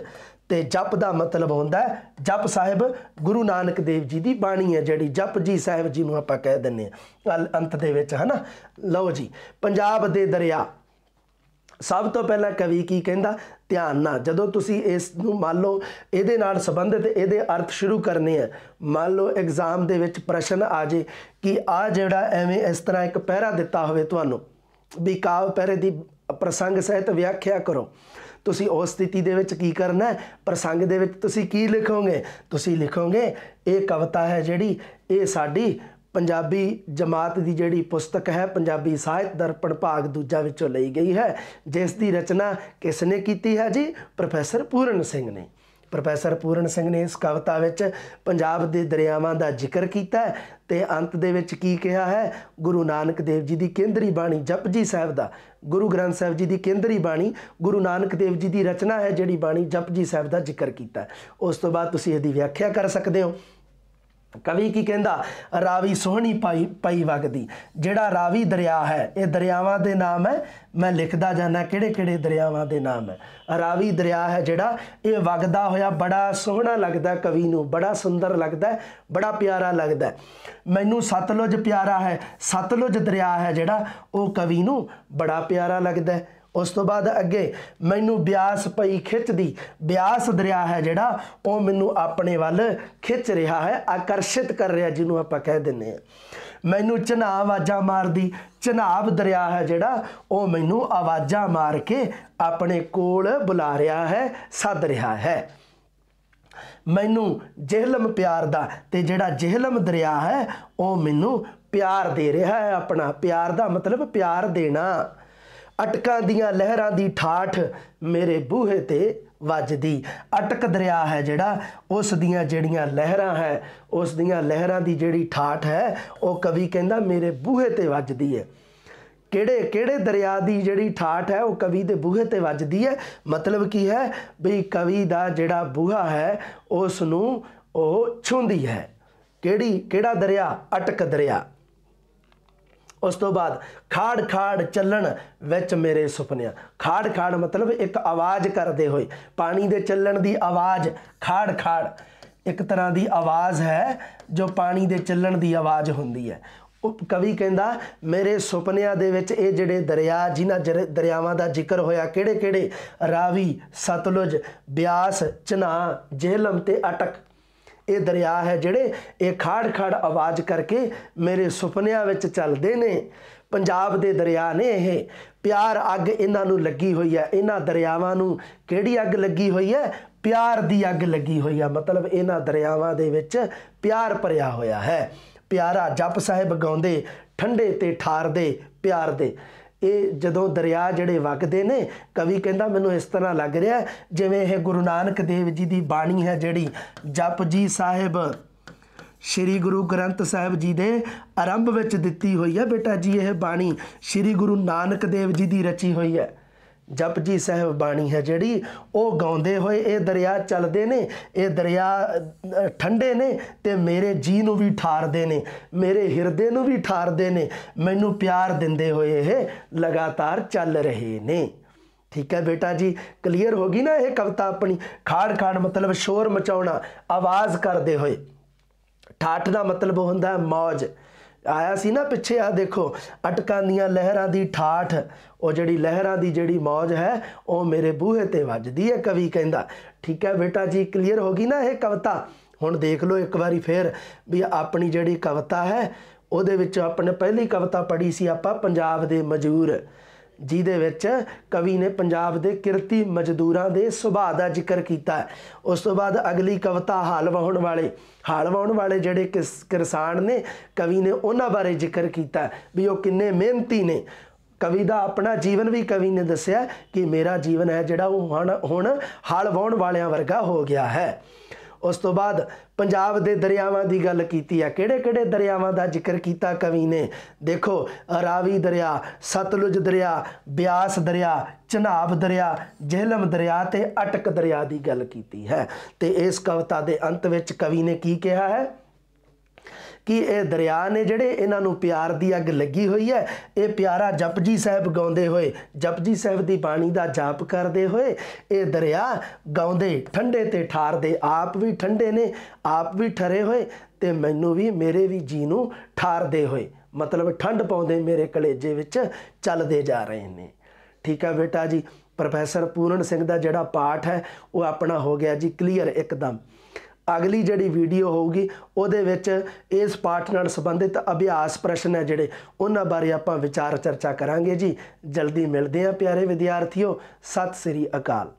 ਤੇ ਜਪ ਦਾ ਮਤਲਬ ਹੁੰਦਾ ਹੈ ਜਪ ਸਾਹਿਬ ਗੁਰੂ ਨਾਨਕ ਦੇਵ ਜੀ ਦੀ ਬਾਣੀ ਹੈ ਜਿਹੜੀ ਜਪ ਜੀ ਸਾਹਿਬ ਜੀ ਨੂੰ ਆਪਾਂ ਕਹਿ ਦਿੰਨੇ ਆ ਅੰਤ ਦੇ ਵਿੱਚ ਹਨਾ ਲਓ ਜੀ ਪੰਜਾਬ ਦੇ ਦਰਿਆ ਸਭ ਤੋਂ ਪਹਿਲਾਂ ਕਵੀ ਕੀ ਕਹਿੰਦਾ ਧਿਆਨ ਨਾਲ ਜਦੋਂ ਤੁਸੀਂ ਇਸ ਨੂੰ ਮੰਨ ਲਓ ਇਹਦੇ ਨਾਲ ਸੰਬੰਧਿਤ ਇਹਦੇ ਅਰਥ ਸ਼ੁਰੂ ਕਰਨੇ ਆ ਮੰਨ ਲਓ ਐਗਜ਼ਾਮ ਦੇ ਵਿੱਚ ਪ੍ਰਸ਼ਨ ਆ ਜੇ ਕਿ ਆ ਜਿਹੜਾ ਐਵੇਂ ਇਸ ਤਰ੍ਹਾਂ ਇੱਕ ਪਹਿਰਾ ਦਿੱਤਾ ਹੋਵੇ ਤੁਹਾਨੂੰ ਵੀ ਕਾਵ ਪਹਿਰੇ ਦੀ ਪ੍ਰਸੰਗ ਸਹਿਤ ਵਿਆਖਿਆ ਕਰੋ ਤੁਸੀਂ ਉਸ ਸਥਿਤੀ ਦੇ ਵਿੱਚ ਕੀ ਕਰਨਾ ਹੈ ਪ੍ਰਸੰਗ ਦੇ ਵਿੱਚ ਤੁਸੀਂ ਕੀ ਲਿਖੋਗੇ ਤੁਸੀਂ ਲਿਖੋਗੇ ਇਹ ਕਵਿਤਾ ਹੈ ਜਿਹੜੀ ਇਹ ਸਾਡੀ ਪੰਜਾਬੀ ਜਮਾਤ ਦੀ ਜਿਹੜੀ ਪੁਸਤਕ ਹੈ ਪੰਜਾਬੀ ਸਾਹਿਤ ਦਰਪਣ ਭਾਗ ਦੂਜਾ ਵਿੱਚੋਂ ਲਈ ਗਈ ਹੈ ਜਿਸ ਦੀ ਰਚਨਾ ਕਿਸ ਨੇ ਕੀਤੀ ਹੈ ਜੀ ਪ੍ਰੋਫੈਸਰ ਪੂਰਨ ਸਿੰਘ ਨੇ ਪ੍ਰੋਫੈਸਰ ਪੂਰਨ ਸਿੰਘ ਨੇ ਇਸ ਕਵਿਤਾ ਵਿੱਚ ਪੰਜਾਬ ਦੇ ਦਰਿਆਵਾਂ ਦਾ ਜ਼ਿਕਰ ਕੀਤਾ ਤੇ ਅੰਤ ਦੇ ਵਿੱਚ ਕੀ ਕਿਹਾ ਹੈ ਗੁਰੂ ਨਾਨਕ ਦੇਵ ਜੀ ਦੀ ਕੇਂਦਰੀ ਬਾਣੀ ਜਪਜੀ ਸਾਹਿਬ ਦਾ ਗੁਰੂ ਗ੍ਰੰਥ ਸਾਹਿਬ ਜੀ ਦੀ ਕੇਂਦਰੀ ਬਾਣੀ ਗੁਰੂ ਨਾਨਕ ਦੇਵ ਜੀ ਦੀ ਰਚਨਾ ਹੈ ਜਿਹੜੀ ਬਾਣੀ ਜਪਜੀ ਸਾਹਿਬ ਦਾ ਜ਼ਿਕਰ ਕੀਤਾ ਉਸ ਤੋਂ ਬਾਅਦ ਤੁਸੀਂ ਇਹਦੀ ਵਿਆਖਿਆ ਕਰ ਸਕਦੇ ਹੋ ਕਵੀ ਕੀ ਕਹਿੰਦਾ ਰਾਵੀ ਸੋਹਣੀ ਪਾਈ ਪਈ ਵਗਦੀ ਜਿਹੜਾ ਰਾਵੀ ਦਰਿਆ ਹੈ ਇਹ ਦਰਿਆਵਾਂ ਦੇ ਨਾਮ ਹੈ ਮੈਂ ਲਿਖਦਾ ਜਾਣਾ ਕਿਹੜੇ ਕਿਹੜੇ ਦਰਿਆਵਾਂ ਦੇ ਨਾਮ ਹੈ ਰਾਵੀ ਦਰਿਆ ਹੈ ਜਿਹੜਾ ਇਹ ਵਗਦਾ ਹੋਇਆ ਬੜਾ ਸੋਹਣਾ ਲੱਗਦਾ ਕਵੀ ਨੂੰ ਬੜਾ ਸੁੰਦਰ ਲੱਗਦਾ ਬੜਾ ਪਿਆਰਾ ਲੱਗਦਾ ਮੈਨੂੰ ਸਤਲੁਜ ਪਿਆਰਾ ਹੈ ਸਤਲੁਜ ਦਰਿਆ ਹੈ ਜਿਹੜਾ ਉਹ ਕਵੀ ਨੂੰ ਬੜਾ ਪਿਆਰਾ ਲੱਗਦਾ ਉਸ ਤੋਂ ਬਾਅਦ ਅੱਗੇ ਮੈਨੂੰ ਬਿਆਸ ਪਈ ਖਿੱਚਦੀ ਬਿਆਸ ਦਰਿਆ ਹੈ ਜਿਹੜਾ ਉਹ ਮੈਨੂੰ ਆਪਣੇ ਵੱਲ ਖਿੱਚ ਰਿਹਾ ਹੈ ਆਕਰਸ਼ਿਤ ਕਰ ਰਿਹਾ ਜਿਹਨੂੰ ਆਪਾਂ ਕਹਿ ਦਿੰਨੇ ਆ ਮੈਨੂੰ ਚਨਾ ਆਵਾਜ਼ਾਂ ਮਾਰਦੀ ਚਨਾਬ ਦਰਿਆ ਹੈ ਜਿਹੜਾ ਉਹ ਮੈਨੂੰ ਆਵਾਜ਼ਾਂ ਮਾਰ ਕੇ ਆਪਣੇ ਕੋਲ ਬੁਲਾ ਰਿਹਾ ਹੈ ਸੱਦ ਰਿਹਾ ਹੈ ਮੈਨੂੰ ਜਹਿਲਮ ਪਿਆਰ ਦਾ ਤੇ ਜਿਹੜਾ ਜਹਿਲਮ ਦਰਿਆ ਹੈ ਉਹ ਮੈਨੂੰ ਪਿਆਰ ਦੇ ਰਿਹਾ ਹੈ ਆਪਣਾ ਪਿਆਰ ਦਾ ਮਤਲਬ ਪਿਆਰ ਦੇਣਾ ਅਟਕਾਂ ਦੀਆਂ ਲਹਿਰਾਂ ਦੀ ਠਾਠ ਮੇਰੇ ਬੂਹੇ ਤੇ ਵੱਜਦੀ ਅਟਕ ਦਰਿਆ ਹੈ ਜਿਹੜਾ ਉਸ ਦੀਆਂ ਜਿਹੜੀਆਂ ਲਹਿਰਾਂ ਹੈ ਉਸ ਦੀਆਂ ਲਹਿਰਾਂ ਦੀ ਜਿਹੜੀ ਠਾਠ ਹੈ ਉਹ ਕਵੀ ਕਹਿੰਦਾ ਮੇਰੇ ਬੂਹੇ ਤੇ ਵੱਜਦੀ ਹੈ ਕਿਹੜੇ ਕਿਹੜੇ ਦਰਿਆ ਦੀ ਜਿਹੜੀ ਠਾਠ ਹੈ ਉਹ ਕਵੀ ਦੇ ਬੂਹੇ ਤੇ ਵੱਜਦੀ ਹੈ ਮਤਲਬ ਕੀ ਹੈ ਵੀ ਕਵੀ ਦਾ ਜਿਹੜਾ ਬੂਹਾ ਹੈ ਉਸ ਨੂੰ ਉਹ ਛੁੰਦੀ ਹੈ ਕਿਹੜੀ ਕਿਹੜਾ ਦਰਿਆ ਅਟਕ ਦਰਿਆ ਉਸ ਤੋਂ ਬਾਅਦ ਖਾੜ ਖਾੜ ਚੱਲਣ ਵਿੱਚ ਮੇਰੇ ਸੁਪਨਿਆਂ ਖਾੜ ਖਾੜ ਮਤਲਬ ਇੱਕ ਆਵਾਜ਼ ਕਰਦੇ ਹੋਏ ਪਾਣੀ ਦੇ ਚੱਲਣ ਦੀ ਆਵਾਜ਼ ਖਾੜ ਖਾੜ ਇੱਕ ਤਰ੍ਹਾਂ ਦੀ ਆਵਾਜ਼ ਹੈ ਜੋ ਪਾਣੀ ਦੇ ਚੱਲਣ ਦੀ ਆਵਾਜ਼ ਹੁੰਦੀ ਹੈ ਉਹ ਕਵੀ ਕਹਿੰਦਾ ਮੇਰੇ ਸੁਪਨਿਆਂ ਦੇ ਵਿੱਚ ਇਹ ਜਿਹੜੇ ਦਰਿਆ ਜਿਨ੍ਹਾਂ ਦਰਿਆਵਾਂ ਦਾ ਜ਼ਿਕਰ ਹੋਇਆ ਕਿਹੜੇ ਕਿਹੜੇ ਰਾਵੀ ਸਤਲੁਜ ਬਿਆਸ ਚਨਾ ਜੇਹਲਮ ਤੇ ਅਟਕ ਇਹ ਦਰਿਆ ਹੈ ਜਿਹੜੇ ਇਹ ਖਾੜ ਖਾੜ ਆਵਾਜ਼ ਕਰਕੇ ਮੇਰੇ ਸੁਪਨਿਆਂ ਵਿੱਚ ਚੱਲਦੇ ਨੇ ਪੰਜਾਬ ਦੇ ਦਰਿਆ ਨੇ ਇਹ ਪਿਆਰ ਅੱਗ ਇਹਨਾਂ ਨੂੰ ਲੱਗੀ ਹੋਈ ਹੈ ਇਹਨਾਂ ਦਰਿਆਵਾਂ ਨੂੰ ਕਿਹੜੀ ਅੱਗ ਲੱਗੀ ਹੋਈ ਹੈ ਪਿਆਰ ਦੀ ਅੱਗ ਲੱਗੀ ਹੋਈ ਹੈ ਮਤਲਬ ਇਹਨਾਂ ਦਰਿਆਵਾਂ ਦੇ ਵਿੱਚ ਪਿਆਰ ਭਰਿਆ ਹੋਇਆ ਹੈ ਪਿਆਰਾ ਜਪ ਸਾਹਿਬ ਗਾਉਂਦੇ ਠੰਡੇ ਤੇ ਠਾਰਦੇ ਪਿਆਰ ਦੇ ਇਹ ਜਦੋਂ ਦਰਿਆ ਜਿਹੜੇ ਵਗਦੇ ਨੇ ਕਵੀ ਕਹਿੰਦਾ ਮੈਨੂੰ ਇਸ ਤਰ੍ਹਾਂ ਲੱਗ ਰਿਹਾ ਜਿਵੇਂ ਇਹ ਗੁਰੂ ਨਾਨਕ ਦੇਵ ਜੀ ਦੀ ਬਾਣੀ ਹੈ ਜਿਹੜੀ ਜਪ ਜੀ ਸਾਹਿਬ ਸ਼੍ਰੀ ਗੁਰੂ ਗ੍ਰੰਥ ਸਾਹਿਬ ਜੀ ਦੇ ਆਰੰਭ ਵਿੱਚ ਦਿੱਤੀ ਹੋਈ ਹੈ ਬੇਟਾ ਜੀ ਇਹ ਬਾਣੀ ਸ਼੍ਰੀ ਗੁਰੂ ਨਾਨਕ ਦੇਵ ਜੀ ਦੀ ਰਚੀ ਹੋਈ ਹੈ ਜਪਜੀ ਸਾਹਿਬ ਬਾਣੀ ਹੈ ਜਿਹੜੀ ਉਹ ਗਾਉਂਦੇ ਹੋਏ ਇਹ ਦਰਿਆ ਚੱਲਦੇ ਨੇ ਇਹ ਦਰਿਆ ਠੰਡੇ ਨੇ ਤੇ ਮੇਰੇ ਜੀ ਨੂੰ ਵੀ ਠਾਰਦੇ ਨੇ ਮੇਰੇ ਹਿਰਦੇ ਨੂੰ ਵੀ ਠਾਰਦੇ ਨੇ ਮੈਨੂੰ ਪਿਆਰ ਦਿੰਦੇ ਹੋਏ ਇਹ ਲਗਾਤਾਰ ਚੱਲ ਰਹੇ ਨੇ ਠੀਕ ਹੈ ਬੇਟਾ ਜੀ ਕਲੀਅਰ ਹੋ ਗਈ ਨਾ ਇਹ ਕਵਿਤਾ ਆਪਣੀ ਖਾੜ ਖਾੜ ਮਤਲਬ ਸ਼ੋਰ ਮਚਾਉਣਾ ਆਵਾਜ਼ ਕਰਦੇ ਹੋਏ ਠਾਟ ਦਾ ਮਤਲਬ ਹੁੰਦਾ ਹੈ ਮौज ਆਇਆ ਸੀ ਨਾ ਪਿੱਛੇ ਆ ਦੇਖੋ ਅਟਕਾਂਦੀਆਂ ਲਹਿਰਾਂ ਦੀ ਠਾਠ ਉਹ ਜਿਹੜੀ ਲਹਿਰਾਂ ਦੀ ਜਿਹੜੀ ਮੌਜ ਹੈ ਉਹ ਮੇਰੇ ਬੂਹੇ ਤੇ ਵੱਜਦੀ ਹੈ ਕਵੀ ਕਹਿੰਦਾ ਠੀਕ ਹੈ ਬੇਟਾ ਜੀ ਕਲੀਅਰ ਹੋ ਗਈ ਨਾ ਇਹ ਕਵਿਤਾ ਹੁਣ ਦੇਖ ਲਓ ਇੱਕ ਵਾਰੀ ਫੇਰ ਵੀ ਆਪਣੀ ਜਿਹੜੀ ਕਵਿਤਾ ਹੈ ਉਹਦੇ ਵਿੱਚ ਆਪਣੇ ਪਹਿਲੀ ਕਵਿਤਾ ਪੜ੍ਹੀ ਸੀ ਆਪਾਂ ਪੰਜਾਬ ਦੇ ਮਜੂਰ ਜਿਹਦੇ ਵਿੱਚ ਕਵੀ ਨੇ ਪੰਜਾਬ ਦੇ ਕਿਰਤੀ ਮਜ਼ਦੂਰਾਂ ਦੇ ਸੁਭਾਅ ਦਾ ਜ਼ਿਕਰ ਕੀਤਾ ਉਸ ਤੋਂ ਬਾਅਦ ਅਗਲੀ ਕਵਿਤਾ ਹਾਲ ਵਹਾਉਣ ਵਾਲੇ ਹਾਲ ਵਹਾਉਣ ਵਾਲੇ ਜਿਹੜੇ ਕਿਸਾਨ ਨੇ ਕਵੀ ਨੇ ਉਹਨਾਂ ਬਾਰੇ ਜ਼ਿਕਰ ਕੀਤਾ ਵੀ ਉਹ ਕਿੰਨੇ ਮਿਹਨਤੀ ਨੇ ਕਵੀ ਦਾ ਆਪਣਾ ਜੀਵਨ ਵੀ ਕਵੀ ਨੇ ਦੱਸਿਆ ਕਿ ਮੇਰਾ ਜੀਵਨ ਹੈ ਜਿਹੜਾ ਉਹ ਹੁਣ ਹੁਣ ਹਲ ਵਾਲਿਆਂ ਵਰਗਾ ਹੋ ਗਿਆ ਹੈ ਉਸ ਤੋਂ ਬਾਅਦ ਪੰਜਾਬ ਦੇ ਦਰਿਆਵਾਂ ਦੀ ਗੱਲ ਕੀਤੀ ਆ ਕਿਹੜੇ-ਕਿਹੜੇ ਦਰਿਆਵਾਂ ਦਾ ਜ਼ਿਕਰ ਕੀਤਾ ਕਵੀ ਨੇ ਦੇਖੋ ਰਾਵੀ ਦਰਿਆ ਸਤਲੁਜ ਦਰਿਆ ਬਿਆਸ ਦਰਿਆ ਚਨਾਬ ਦਰਿਆ ਜਹਿਲਮ ਦਰਿਆ ਤੇ ਅਟਕ ਦਰਿਆ ਦੀ ਗੱਲ ਕੀਤੀ ਹੈ ਤੇ ਇਸ ਕਵਿਤਾ ਦੇ ਅੰਤ ਵਿੱਚ ਕਵੀ ਨੇ ਕੀ ਕਿਹਾ ਹੈ ਕਿ ਇਹ ਦਰਿਆ ਨੇ ਜਿਹੜੇ ਇਹਨਾਂ ਨੂੰ ਪਿਆਰ ਦੀ ਅੱਗ ਲੱਗੀ ਹੋਈ ਹੈ ਇਹ ਪਿਆਰਾ ਜਪਜੀ ਸਾਹਿਬ ਗਾਉਂਦੇ ਹੋਏ ਜਪਜੀ ਸਾਹਿਬ ਦੀ ਬਾਣੀ ਦਾ ਜਾਪ ਕਰਦੇ ਹੋਏ ਇਹ ਦਰਿਆ ਗਾਉਂਦੇ ਠੰਡੇ ਤੇ ਠਾਰਦੇ ਆਪ ਵੀ ਠੰਡੇ ਨੇ ਆਪ ਵੀ ਠਰੇ ਹੋਏ ਤੇ ਮੈਨੂੰ ਵੀ ਮੇਰੇ ਵੀ ਜੀ ਨੂੰ ਠਾਰਦੇ ਹੋਏ ਮਤਲਬ ਠੰਡ ਪਾਉਂਦੇ ਮੇਰੇ ਕਲੇਜੇ ਵਿੱਚ ਚੱਲਦੇ ਜਾ ਰਹੇ ਨੇ ਠੀਕ ਹੈ ਬੇਟਾ ਜੀ ਪ੍ਰੋਫੈਸਰ ਪੂਰਨ ਸਿੰਘ ਦਾ ਜਿਹੜਾ ਪਾਠ ਹੈ ਉਹ ਆਪਣਾ ਹੋ ਗਿਆ ਜੀ ਕਲੀਅਰ ਇੱਕਦਮ ਅਗਲੀ ਜਿਹੜੀ ਵੀਡੀਓ ਹੋਊਗੀ ਉਹਦੇ ਵਿੱਚ ਇਸ ਪਾਠ ਨਾਲ ਸੰਬੰਧਿਤ ਅਭਿਆਸ ਪ੍ਰਸ਼ਨ ਹੈ ਜਿਹੜੇ ਉਹਨਾਂ ਬਾਰੇ ਆਪਾਂ ਵਿਚਾਰ ਚਰਚਾ ਕਰਾਂਗੇ ਜੀ ਜਲਦੀ ਮਿਲਦੇ ਆ ਪਿਆਰੇ ਵਿਦਿਆਰਥੀਓ ਸਤਿ ਸ੍ਰੀ ਅਕਾਲ